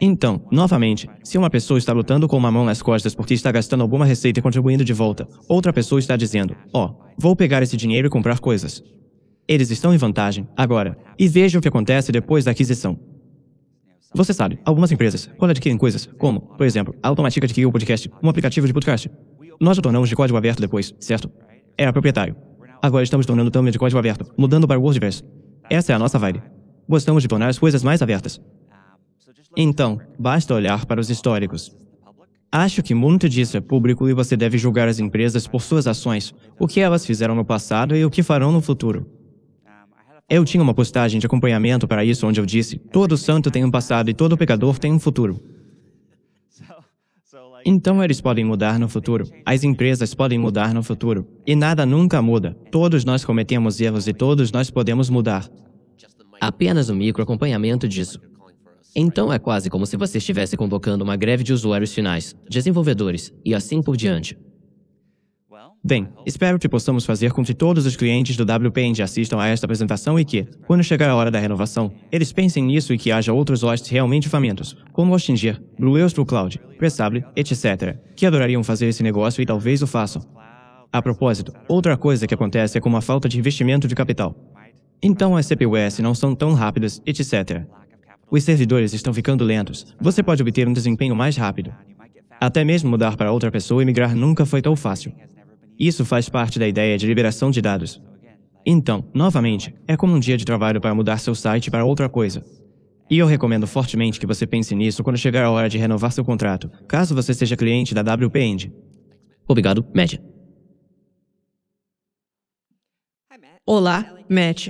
Então, novamente, se uma pessoa está lutando com uma mão nas costas porque está gastando alguma receita e contribuindo de volta, outra pessoa está dizendo: Ó, oh, vou pegar esse dinheiro e comprar coisas. Eles estão em vantagem, agora, e veja o que acontece depois da aquisição. Você sabe, algumas empresas, quando adquirem coisas, como, por exemplo, a Automatica adquiriu o podcast, um aplicativo de podcast, nós o tornamos de código aberto depois, certo? Era é, proprietário. Agora estamos tornando o Tumblr de código aberto, mudando para o WordPress. Essa é a nossa vibe. Gostamos de tornar as coisas mais abertas. Então, basta olhar para os históricos. Acho que muito disso é público e você deve julgar as empresas por suas ações, o que elas fizeram no passado e o que farão no futuro. Eu tinha uma postagem de acompanhamento para isso onde eu disse: todo santo tem um passado e todo pecador tem um futuro. Então eles podem mudar no futuro. As empresas podem mudar no futuro. E nada nunca muda. Todos nós cometemos erros e todos nós podemos mudar. Apenas um micro acompanhamento disso. Então é quase como se você estivesse convocando uma greve de usuários finais, desenvolvedores e assim por diante. Bem, espero que possamos fazer com que todos os clientes do Engine assistam a esta apresentação e que, quando chegar a hora da renovação, eles pensem nisso e que haja outros hosts realmente famintos, como Ostinger, Blueustro Cloud, Pressable, etc., que adorariam fazer esse negócio e talvez o façam. A propósito, outra coisa que acontece é com a falta de investimento de capital. Então as CPUs não são tão rápidas, etc. Os servidores estão ficando lentos. Você pode obter um desempenho mais rápido. Até mesmo mudar para outra pessoa e migrar nunca foi tão fácil. Isso faz parte da ideia de liberação de dados. Então, novamente, é como um dia de trabalho para mudar seu site para outra coisa. E eu recomendo fortemente que você pense nisso quando chegar a hora de renovar seu contrato, caso você seja cliente da WP End. Obrigado, Matt. Olá, Matt.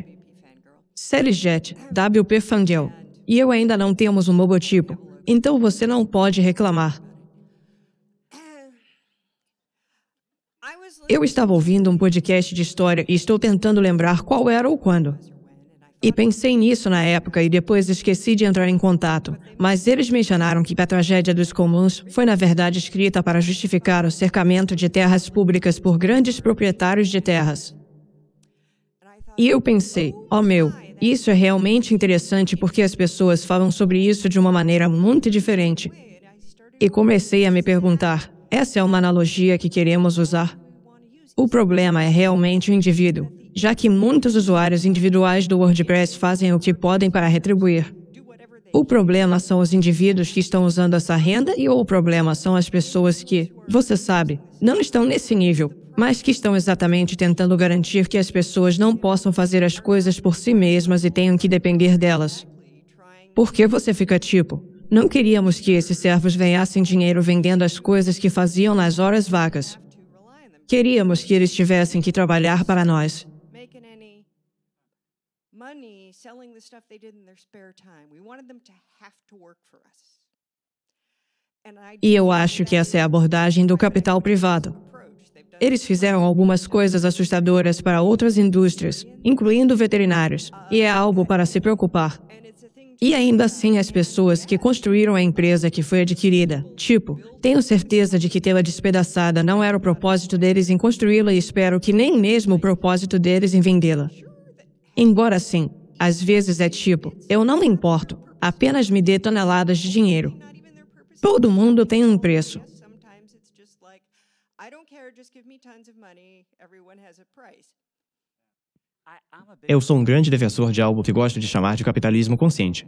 Jet, WP Fangirl. E eu ainda não temos um logotipo, então você não pode reclamar. Eu estava ouvindo um podcast de história e estou tentando lembrar qual era ou quando. E pensei nisso na época e depois esqueci de entrar em contato. Mas eles mencionaram que a tragédia dos comuns foi, na verdade, escrita para justificar o cercamento de terras públicas por grandes proprietários de terras. E eu pensei, ó oh, meu, isso é realmente interessante porque as pessoas falam sobre isso de uma maneira muito diferente. E comecei a me perguntar: essa é uma analogia que queremos usar? O problema é realmente o indivíduo, já que muitos usuários individuais do WordPress fazem o que podem para retribuir. O problema são os indivíduos que estão usando essa renda e ou o problema são as pessoas que, você sabe, não estão nesse nível, mas que estão exatamente tentando garantir que as pessoas não possam fazer as coisas por si mesmas e tenham que depender delas. Por que você fica tipo, não queríamos que esses servos ganhassem dinheiro vendendo as coisas que faziam nas horas vacas. Queríamos que eles tivessem que trabalhar para nós. E eu acho que essa é a abordagem do capital privado. Eles fizeram algumas coisas assustadoras para outras indústrias, incluindo veterinários, e é algo para se preocupar. E ainda assim, as pessoas que construíram a empresa que foi adquirida, tipo, tenho certeza de que tê-la despedaçada não era o propósito deles em construí-la e espero que nem mesmo o propósito deles em vendê-la. Embora sim, às vezes é tipo, eu não me importo, apenas me dê toneladas de dinheiro. Todo mundo tem um preço. just give me tons of money. Everyone has a price. Eu sou um grande defensor de algo que gosto de chamar de capitalismo consciente.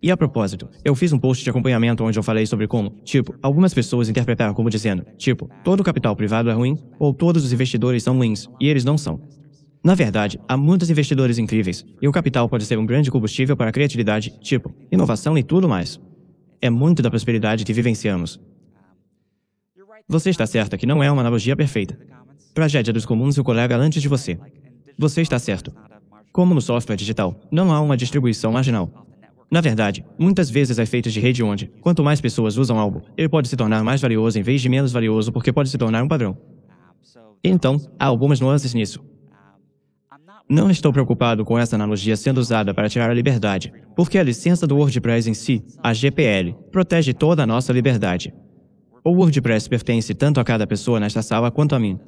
E a propósito, eu fiz um post de acompanhamento onde eu falei sobre como, tipo, algumas pessoas interpretaram como dizendo, tipo, todo capital privado é ruim, ou todos os investidores são ruins, e eles não são. Na verdade, há muitos investidores incríveis, e o capital pode ser um grande combustível para a criatividade, tipo, inovação e tudo mais. É muito da prosperidade que vivenciamos. Você está certa que não é uma analogia perfeita. Tragédia dos comuns e o colega antes de você. Você está certo. Como no software digital, não há uma distribuição marginal. Na verdade, muitas vezes é feito de rede onde, quanto mais pessoas usam algo, ele pode se tornar mais valioso em vez de menos valioso porque pode se tornar um padrão. Então, há algumas nuances nisso. Não estou preocupado com essa analogia sendo usada para tirar a liberdade, porque a licença do WordPress em si, a GPL, protege toda a nossa liberdade. O WordPress pertence tanto a cada pessoa nesta sala quanto a mim.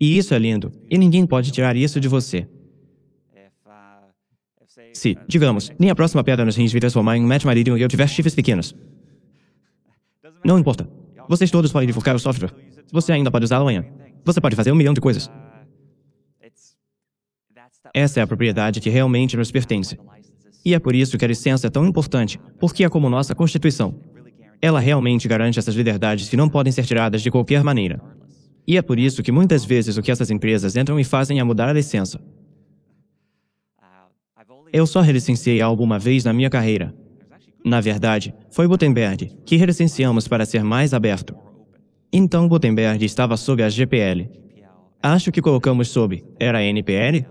E isso é lindo, e ninguém pode tirar isso de você. Se, digamos, nem a próxima pedra nos rins transformar em um match e eu tiver chifres pequenos. Não importa. Vocês todos podem divulgar o software. Você ainda pode usá-lo amanhã. Você pode fazer um milhão de coisas. Essa é a propriedade que realmente nos pertence. E é por isso que a licença é tão importante, porque é como nossa Constituição. Ela realmente garante essas liberdades que não podem ser tiradas de qualquer maneira. E é por isso que muitas vezes o que essas empresas entram e fazem é mudar a licença. Eu só relicenciei algo uma vez na minha carreira. Na verdade, foi Gutenberg que relicenciamos para ser mais aberto. Então Gutenberg estava sob a GPL. Acho que colocamos sob, era a NPL?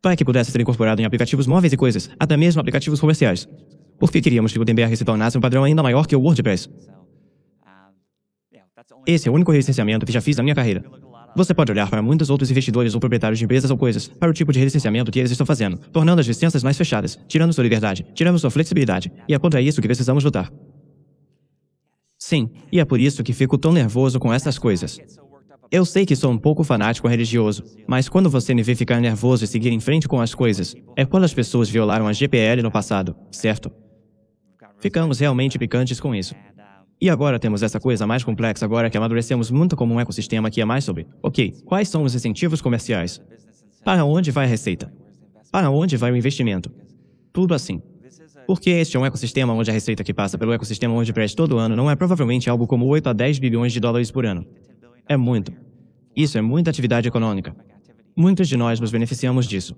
Para que pudesse ser incorporado em aplicativos móveis e coisas, até mesmo aplicativos comerciais. Por que queríamos que Gutenberg se tornasse um padrão ainda maior que o WordPress. Esse é o único licenciamento que já fiz na minha carreira. Você pode olhar para muitos outros investidores ou proprietários de empresas ou coisas para o tipo de licenciamento que eles estão fazendo, tornando as licenças mais fechadas, tirando sua liberdade, tirando sua flexibilidade, e é contra isso que precisamos lutar. Sim, e é por isso que fico tão nervoso com essas coisas. Eu sei que sou um pouco fanático religioso, mas quando você me vê ficar nervoso e seguir em frente com as coisas, é quando as pessoas violaram a GPL no passado, certo? Ficamos realmente picantes com isso. E agora temos essa coisa mais complexa agora que amadurecemos muito como um ecossistema que é mais sobre, ok, quais são os incentivos comerciais? Para onde vai a receita? Para onde vai o investimento? Tudo assim. Porque este é um ecossistema onde a receita que passa pelo ecossistema WordPress todo ano não é provavelmente algo como 8 a 10 bilhões de dólares por ano. É muito. Isso é muita atividade econômica. Muitos de nós nos beneficiamos disso.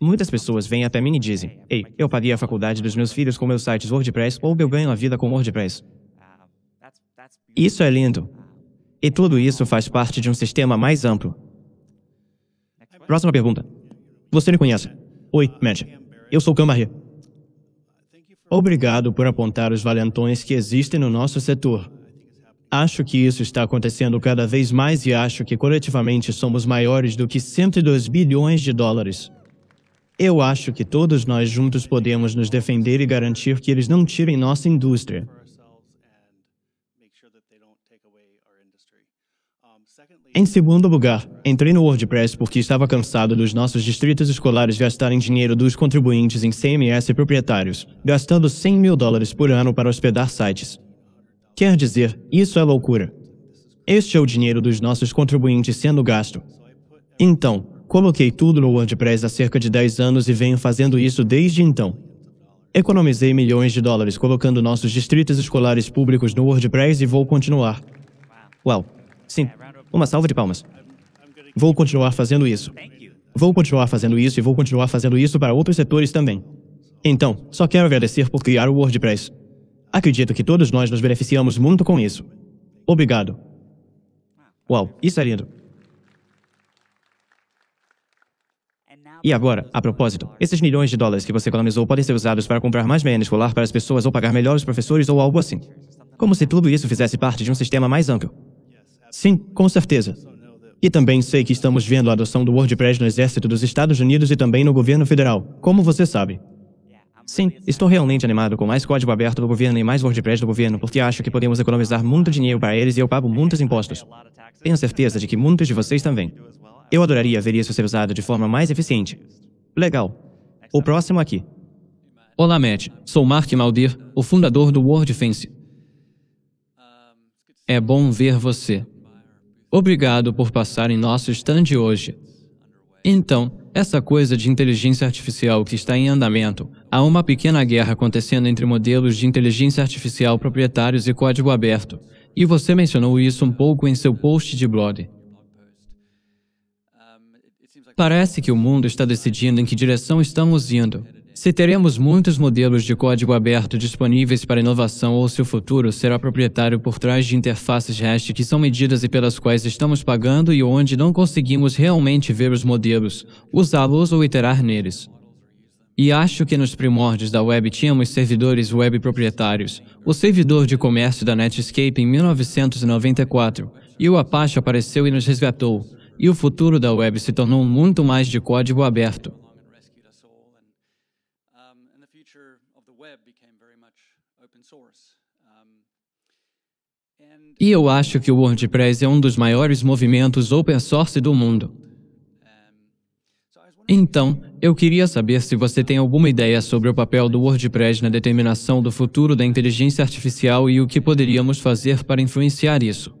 Muitas pessoas vêm até mim e dizem, ei, eu paguei a faculdade dos meus filhos com meus sites WordPress ou eu ganho a vida com WordPress. Isso é lindo. E tudo isso faz parte de um sistema mais amplo. Próxima pergunta. Você me conhece. Oi, Matt. Eu sou Camarri. Obrigado por apontar os valentões que existem no nosso setor. Acho que isso está acontecendo cada vez mais e acho que coletivamente somos maiores do que 102 bilhões de dólares. Eu acho que todos nós juntos podemos nos defender e garantir que eles não tirem nossa indústria. Em segundo lugar, entrei no WordPress porque estava cansado dos nossos distritos escolares gastarem dinheiro dos contribuintes em CMS proprietários, gastando 100 mil dólares por ano para hospedar sites. Quer dizer, isso é loucura. Este é o dinheiro dos nossos contribuintes sendo gasto. Então, coloquei tudo no WordPress há cerca de 10 anos e venho fazendo isso desde então. Economizei milhões de dólares colocando nossos distritos escolares públicos no WordPress e vou continuar. Uau. Sim. Uma salva de palmas. Vou continuar fazendo isso. Vou continuar fazendo isso e vou continuar fazendo isso para outros setores também. Então, só quero agradecer por criar o WordPress. Acredito que todos nós nos beneficiamos muito com isso. Obrigado. Uau, isso é lindo. E agora, a propósito, esses milhões de dólares que você economizou podem ser usados para comprar mais meia escolar para as pessoas ou pagar melhores professores ou algo assim. Como se tudo isso fizesse parte de um sistema mais amplo. Sim, com certeza. E também sei que estamos vendo a adoção do WordPress no Exército dos Estados Unidos e também no governo federal, como você sabe. Sim, estou realmente animado com mais código aberto do governo e mais WordPress do governo, porque acho que podemos economizar muito dinheiro para eles e eu pago muitos impostos. Tenho certeza de que muitos de vocês também. Eu adoraria ver isso ser usado de forma mais eficiente. Legal. O próximo aqui. Olá, Matt. Sou Mark Maldir, o fundador do WordFence. É bom ver você. Obrigado por passar em nosso stand hoje. Então, essa coisa de inteligência artificial que está em andamento, há uma pequena guerra acontecendo entre modelos de inteligência artificial proprietários e código aberto. E você mencionou isso um pouco em seu post de blog. Parece que o mundo está decidindo em que direção estamos indo. Se teremos muitos modelos de código aberto disponíveis para inovação ou se o futuro será proprietário por trás de interfaces REST que são medidas e pelas quais estamos pagando e onde não conseguimos realmente ver os modelos, usá-los ou iterar neles. E acho que nos primórdios da web tínhamos servidores web proprietários, o servidor de comércio da Netscape em 1994, e o Apache apareceu e nos resgatou, e o futuro da web se tornou muito mais de código aberto. E eu acho que o WordPress é um dos maiores movimentos open source do mundo. Então, eu queria saber se você tem alguma ideia sobre o papel do WordPress na determinação do futuro da inteligência artificial e o que poderíamos fazer para influenciar isso.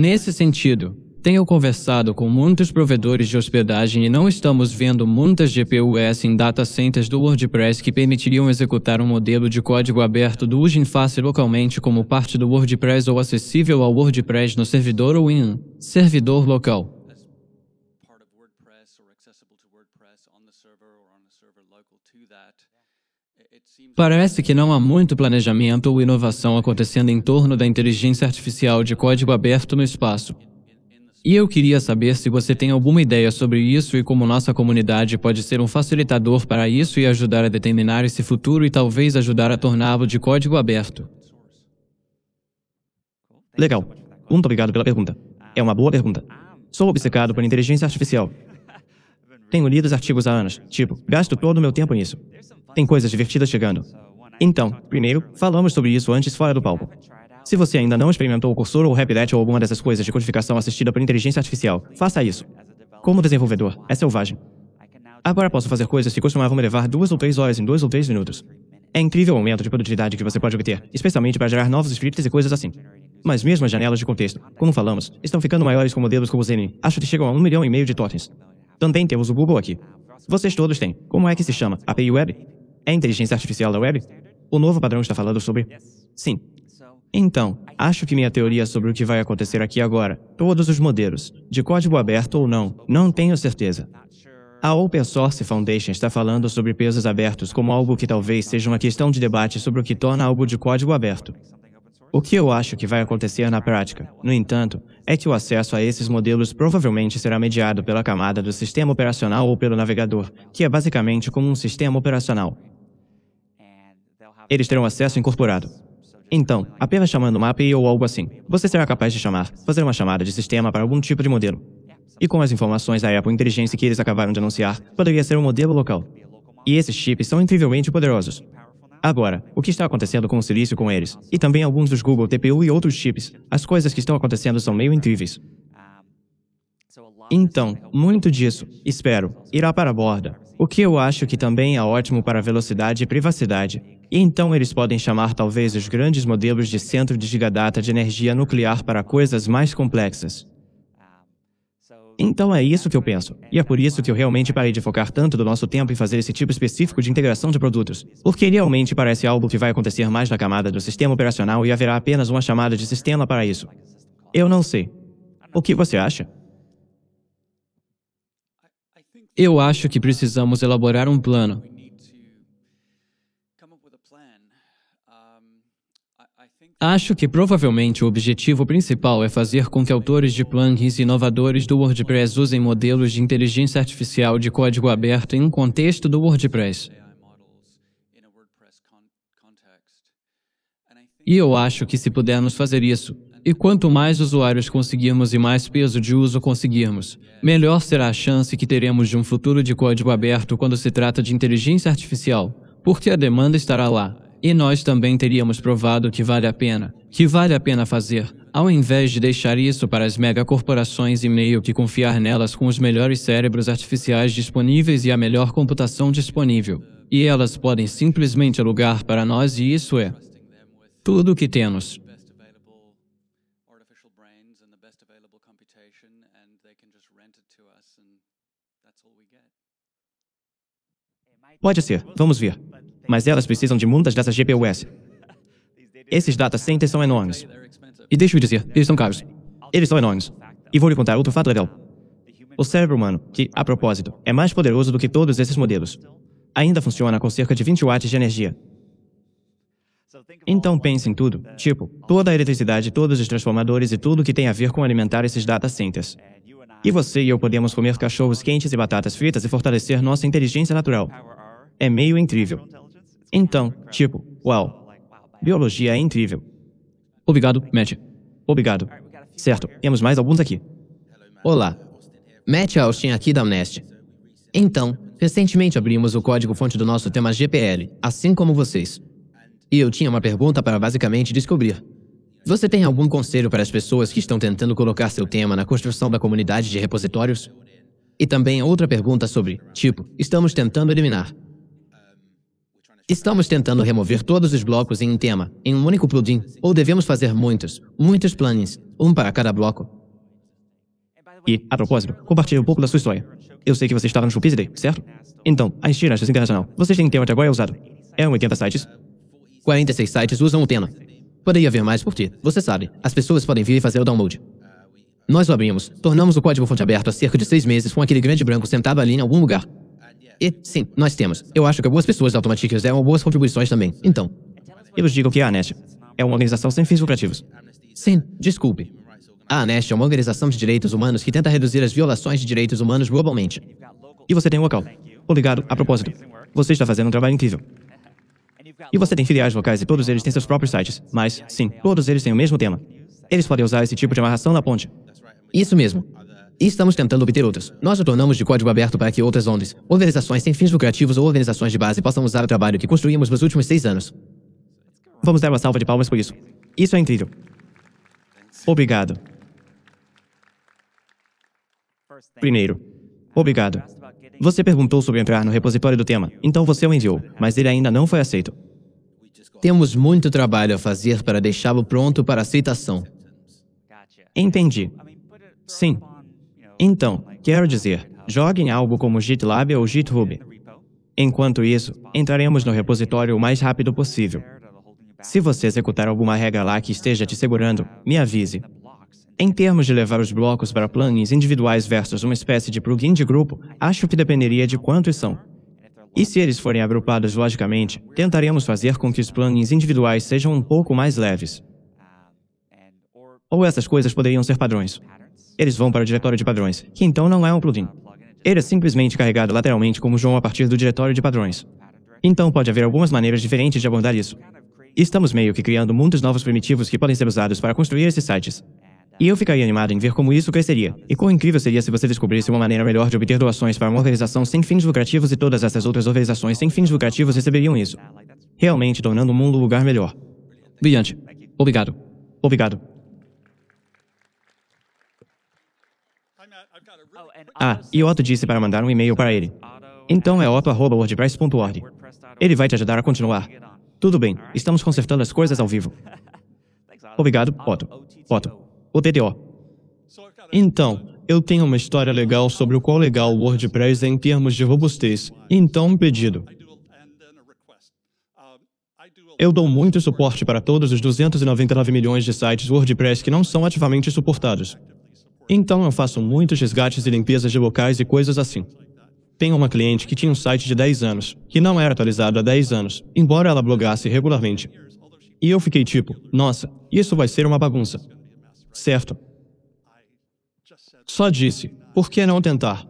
Nesse sentido, tenho conversado com muitos provedores de hospedagem e não estamos vendo muitas GPUs em data centers do WordPress que permitiriam executar um modelo de código aberto do Uginface localmente como parte do WordPress ou acessível ao WordPress no servidor ou em um servidor local. Parece que não há muito planejamento ou inovação acontecendo em torno da inteligência artificial de código aberto no espaço. E eu queria saber se você tem alguma ideia sobre isso e como nossa comunidade pode ser um facilitador para isso e ajudar a determinar esse futuro e talvez ajudar a torná-lo de código aberto. Legal. Muito obrigado pela pergunta. É uma boa pergunta. Sou obcecado por inteligência artificial tenho lido os artigos há anos, tipo, gasto todo o meu tempo nisso. Tem coisas divertidas chegando. Então, primeiro, falamos sobre isso antes fora do palco. Se você ainda não experimentou o cursor ou o RapidEt ou alguma dessas coisas de codificação assistida por inteligência artificial, faça isso. Como desenvolvedor, é selvagem. Agora posso fazer coisas que costumavam me levar duas ou três horas em dois ou três minutos. É incrível o aumento de produtividade que você pode obter, especialmente para gerar novos scripts e coisas assim. Mas mesmo as janelas de contexto, como falamos, estão ficando maiores com modelos como o Zenin. Acho que chegam a um milhão e meio de totens. Também temos o Google aqui. Vocês todos têm. Como é que se chama? API Web? É inteligência artificial da web? O novo padrão está falando sobre. Sim. Então, acho que minha teoria sobre o que vai acontecer aqui agora, todos os modelos, de código aberto ou não, não tenho certeza. A Open Source Foundation está falando sobre pesos abertos como algo que talvez seja uma questão de debate sobre o que torna algo de código aberto. O que eu acho que vai acontecer na prática, no entanto, é que o acesso a esses modelos provavelmente será mediado pela camada do sistema operacional ou pelo navegador, que é basicamente como um sistema operacional. Eles terão acesso incorporado. Então, apenas chamando MAPI ou algo assim, você será capaz de chamar, fazer uma chamada de sistema para algum tipo de modelo. E com as informações da Apple Inteligência que eles acabaram de anunciar, poderia ser um modelo local. E esses chips são incrivelmente poderosos. Agora, o que está acontecendo com o silício com eles? E também alguns dos Google TPU e outros chips. As coisas que estão acontecendo são meio incríveis. Então, muito disso, espero, irá para a borda. O que eu acho que também é ótimo para velocidade e privacidade. E então eles podem chamar talvez os grandes modelos de centro de gigadata de energia nuclear para coisas mais complexas. Então é isso que eu penso. E é por isso que eu realmente parei de focar tanto do nosso tempo em fazer esse tipo específico de integração de produtos. Porque realmente parece algo que vai acontecer mais na camada do sistema operacional e haverá apenas uma chamada de sistema para isso. Eu não sei. O que você acha? Eu acho que precisamos elaborar um plano Acho que provavelmente o objetivo principal é fazer com que autores de plugins inovadores do WordPress usem modelos de inteligência artificial de código aberto em um contexto do WordPress. E eu acho que se pudermos fazer isso, e quanto mais usuários conseguirmos e mais peso de uso conseguirmos, melhor será a chance que teremos de um futuro de código aberto quando se trata de inteligência artificial, porque a demanda estará lá. E nós também teríamos provado que vale a pena, que vale a pena fazer, ao invés de deixar isso para as megacorporações e meio que confiar nelas com os melhores cérebros artificiais disponíveis e a melhor computação disponível. E elas podem simplesmente alugar para nós e isso é tudo o que temos. Pode ser, vamos ver mas elas precisam de muitas dessas GPUs. Esses data centers são enormes. E deixe-me dizer, eles são caros. Eles são enormes. E vou lhe contar outro fato legal. O cérebro humano, que, a propósito, é mais poderoso do que todos esses modelos, ainda funciona com cerca de 20 watts de energia. Então pense em tudo, tipo, toda a eletricidade, todos os transformadores e tudo que tem a ver com alimentar esses data centers. E você e eu podemos comer cachorros quentes e batatas fritas e fortalecer nossa inteligência natural. É meio incrível. Então, tipo, uau, biologia é incrível. Obrigado, Matt. Obrigado. Certo, temos mais alguns aqui. Olá, Matt Austin aqui da Amnest. Então, recentemente abrimos o código-fonte do nosso tema GPL, assim como vocês. E eu tinha uma pergunta para basicamente descobrir. Você tem algum conselho para as pessoas que estão tentando colocar seu tema na construção da comunidade de repositórios? E também outra pergunta sobre, tipo, estamos tentando eliminar Estamos tentando remover todos os blocos em um tema, em um único plugin, ou devemos fazer muitos, muitos plugins, um para cada bloco. E, a propósito, compartilhe um pouco da sua história. Eu sei que você estava no Showbiz Day, certo? Então, a Estirantes Internacional, vocês têm um tema que agora é usado. É um 80 sites? 46 sites usam o tema. Poderia haver mais por ti, você sabe. As pessoas podem vir e fazer o download. Nós o abrimos, tornamos o código fonte aberto há cerca de seis meses com aquele grande branco sentado ali em algum lugar. E, sim, nós temos. Eu acho que algumas pessoas da Automatic deram boas contribuições também. Então, eles digam que a Anest é uma organização sem fins lucrativos. Sim, desculpe. A Anest é uma organização de direitos humanos que tenta reduzir as violações de direitos humanos globalmente. E você tem um local. Obrigado, a propósito. Você está fazendo um trabalho incrível. E você tem filiais locais e todos eles têm seus próprios sites. Mas, sim, todos eles têm o mesmo tema. Eles podem usar esse tipo de amarração na ponte. Isso mesmo e estamos tentando obter outras. Nós o tornamos de código aberto para que outras ONGs, organizações sem fins lucrativos ou organizações de base possam usar o trabalho que construímos nos últimos seis anos. Vamos dar uma salva de palmas por isso. Isso é incrível. Obrigado. Primeiro, obrigado. Você perguntou sobre entrar no repositório do tema, então você o enviou, mas ele ainda não foi aceito. Temos muito trabalho a fazer para deixá-lo pronto para aceitação. Entendi. Sim, então, quero dizer, joguem algo como GitLab ou GitHub. Enquanto isso, entraremos no repositório o mais rápido possível. Se você executar alguma regra lá que esteja te segurando, me avise. Em termos de levar os blocos para plugins individuais versus uma espécie de plugin de grupo, acho que dependeria de quantos são. E se eles forem agrupados logicamente, tentaremos fazer com que os plugins individuais sejam um pouco mais leves. Ou essas coisas poderiam ser padrões eles vão para o diretório de padrões, que então não é um plugin. Ele é simplesmente carregado lateralmente como João a partir do diretório de padrões. Então pode haver algumas maneiras diferentes de abordar isso. Estamos meio que criando muitos novos primitivos que podem ser usados para construir esses sites. E eu ficaria animado em ver como isso cresceria. E quão incrível seria se você descobrisse uma maneira melhor de obter doações para uma organização sem fins lucrativos e todas essas outras organizações sem fins lucrativos receberiam isso. Realmente tornando o mundo um lugar melhor. Brilhante. Obrigado. Obrigado. Ah, e Otto disse para mandar um e-mail para ele. Então é otto.wordpress.org. Ele vai te ajudar a continuar. Tudo bem, estamos consertando as coisas ao vivo. Obrigado, Otto. Otto. O TTO. Então, eu tenho uma história legal sobre o qual legal o WordPress é em termos de robustez. Então, um pedido. Eu dou muito suporte para todos os 299 milhões de sites WordPress que não são ativamente suportados. Então eu faço muitos resgates e limpezas de locais e coisas assim. Tenho uma cliente que tinha um site de 10 anos, que não era atualizado há 10 anos, embora ela blogasse regularmente. E eu fiquei tipo, nossa, isso vai ser uma bagunça. Certo. Só disse, por que não tentar?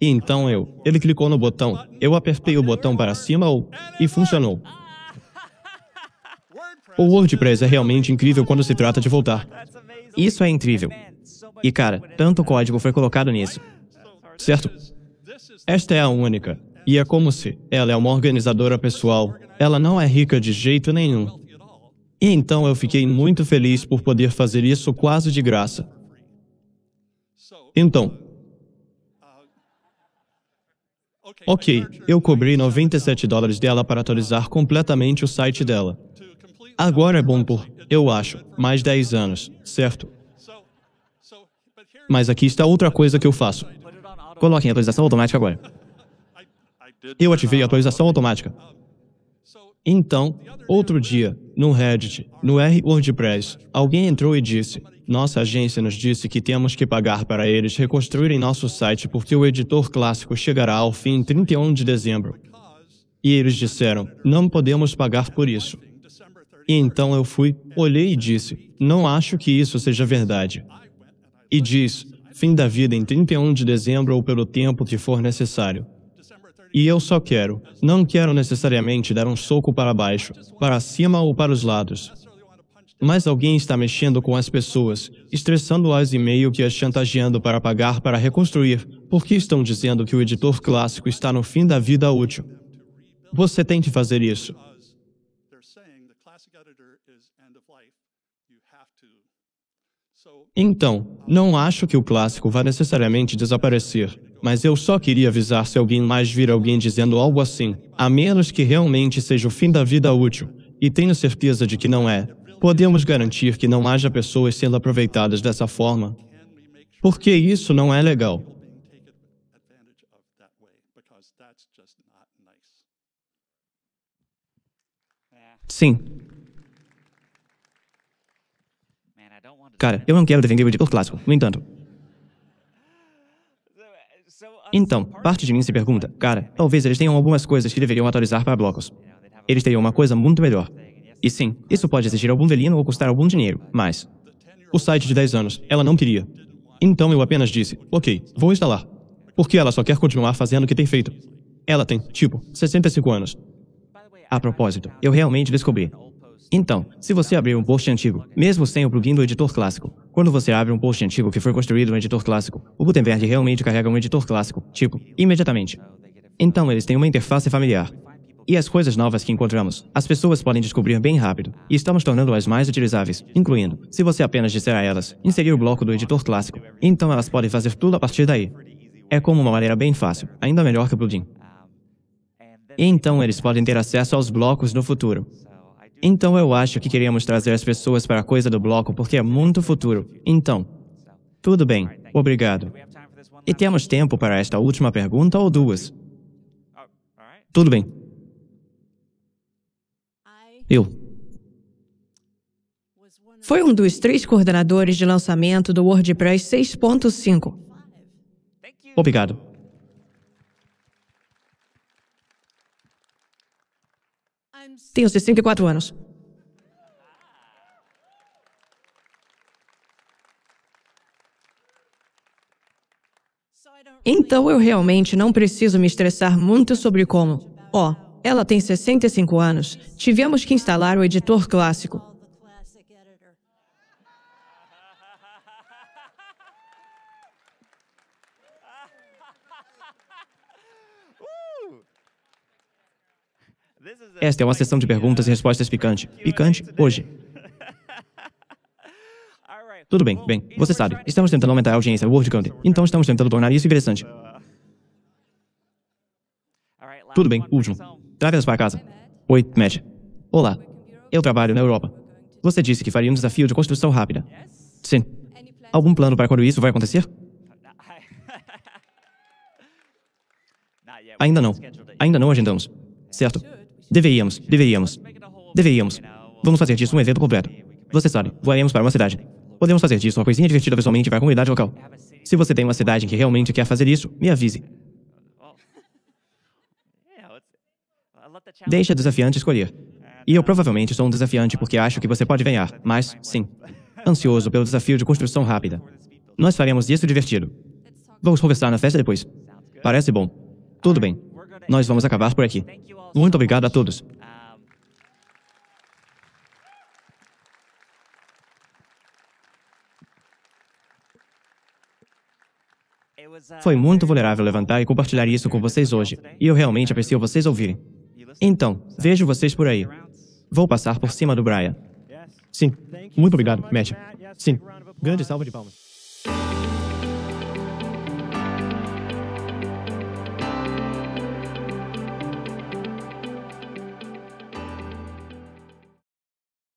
E então eu, ele clicou no botão, eu apertei o botão para cima ou, e funcionou. O WordPress é realmente incrível quando se trata de voltar. Isso é incrível. E cara, tanto código foi colocado nisso. Certo? Esta é a única. E é como se ela é uma organizadora pessoal. Ela não é rica de jeito nenhum. E então eu fiquei muito feliz por poder fazer isso quase de graça. Então, Ok, eu cobri 97 dólares dela para atualizar completamente o site dela. Agora é bom por, eu acho, mais 10 anos, certo? Mas aqui está outra coisa que eu faço. Coloquem a atualização automática agora. Eu ativei a atualização automática. Então, outro dia, no Reddit, no R WordPress, alguém entrou e disse: Nossa agência nos disse que temos que pagar para eles reconstruírem nosso site porque o editor clássico chegará ao fim em 31 de dezembro. E eles disseram: Não podemos pagar por isso. E então eu fui, olhei e disse: Não acho que isso seja verdade e diz: fim da vida em 31 de dezembro ou pelo tempo que for necessário. E eu só quero, não quero necessariamente dar um soco para baixo, para cima ou para os lados. Mas alguém está mexendo com as pessoas, estressando-as e meio que as chantageando para pagar para reconstruir, porque estão dizendo que o editor clássico está no fim da vida útil. Você tem que fazer isso. Então, não acho que o clássico vá necessariamente desaparecer, mas eu só queria avisar se alguém mais vir alguém dizendo algo assim, a menos que realmente seja o fim da vida útil, e tenho certeza de que não é. Podemos garantir que não haja pessoas sendo aproveitadas dessa forma, porque isso não é legal. Sim, Cara, eu não quero defender o editor clássico. No entanto, então, parte de mim se pergunta, cara, talvez eles tenham algumas coisas que deveriam atualizar para blocos. Eles teriam uma coisa muito melhor. E sim, isso pode exigir algum delino ou custar algum dinheiro, mas... O site de 10 anos, ela não queria. Então eu apenas disse, ok, vou instalar. Porque ela só quer continuar fazendo o que tem feito. Ela tem, tipo, 65 anos. A propósito, eu realmente descobri. Então, se você abrir um post antigo, mesmo sem o plugin do editor clássico, quando você abre um post antigo que foi construído no editor clássico, o Gutenberg realmente carrega um editor clássico, tipo, imediatamente. Então eles têm uma interface familiar. E as coisas novas que encontramos, as pessoas podem descobrir bem rápido, e estamos tornando-as mais utilizáveis, incluindo, se você apenas disser a elas, inserir o bloco do editor clássico, então elas podem fazer tudo a partir daí. É como uma maneira bem fácil, ainda melhor que o plugin. E então eles podem ter acesso aos blocos no futuro, então eu acho que queríamos trazer as pessoas para a coisa do bloco porque é muito futuro. Então, tudo bem, obrigado. E temos tempo para esta última pergunta ou duas? Tudo bem. Eu. Foi um dos três coordenadores de lançamento do WordPress 6.5. Obrigado. Tenho 64 anos. Então eu realmente não preciso me estressar muito sobre como. Ó, oh, ela tem 65 anos, tivemos que instalar o editor clássico. Esta é uma sessão de perguntas e respostas picante. Picante hoje. Tudo bem, bem, você sabe, estamos tentando aumentar a audiência, o WordCamp, então estamos tentando tornar isso interessante. Tudo bem, último. trave nos para casa. Oi, Matt. Olá. Eu trabalho na Europa. Você disse que faria um desafio de construção rápida. Sim. Algum plano para quando isso vai acontecer? Ainda não. Ainda não agendamos. Certo. Deveríamos, deveríamos, deveríamos. Vamos fazer disso um evento completo. Você sabe, voaremos para uma cidade. Podemos fazer disso uma coisinha divertida pessoalmente para a comunidade local. Se você tem uma cidade em que realmente quer fazer isso, me avise. Deixe o desafiante escolher. E eu provavelmente sou um desafiante porque acho que você pode ganhar, mas, sim, ansioso pelo desafio de construção rápida. Nós faremos isso divertido. Vamos conversar na festa depois. Parece bom. Tudo bem nós vamos acabar por aqui. Muito obrigado a todos. Uh, Foi muito vulnerável levantar e compartilhar isso com vocês hoje, e eu realmente aprecio vocês ouvirem. Então, vejo vocês por aí. Vou passar por cima do Brian. Sim. Muito obrigado, Matt. Sim. Grande salva de palmas.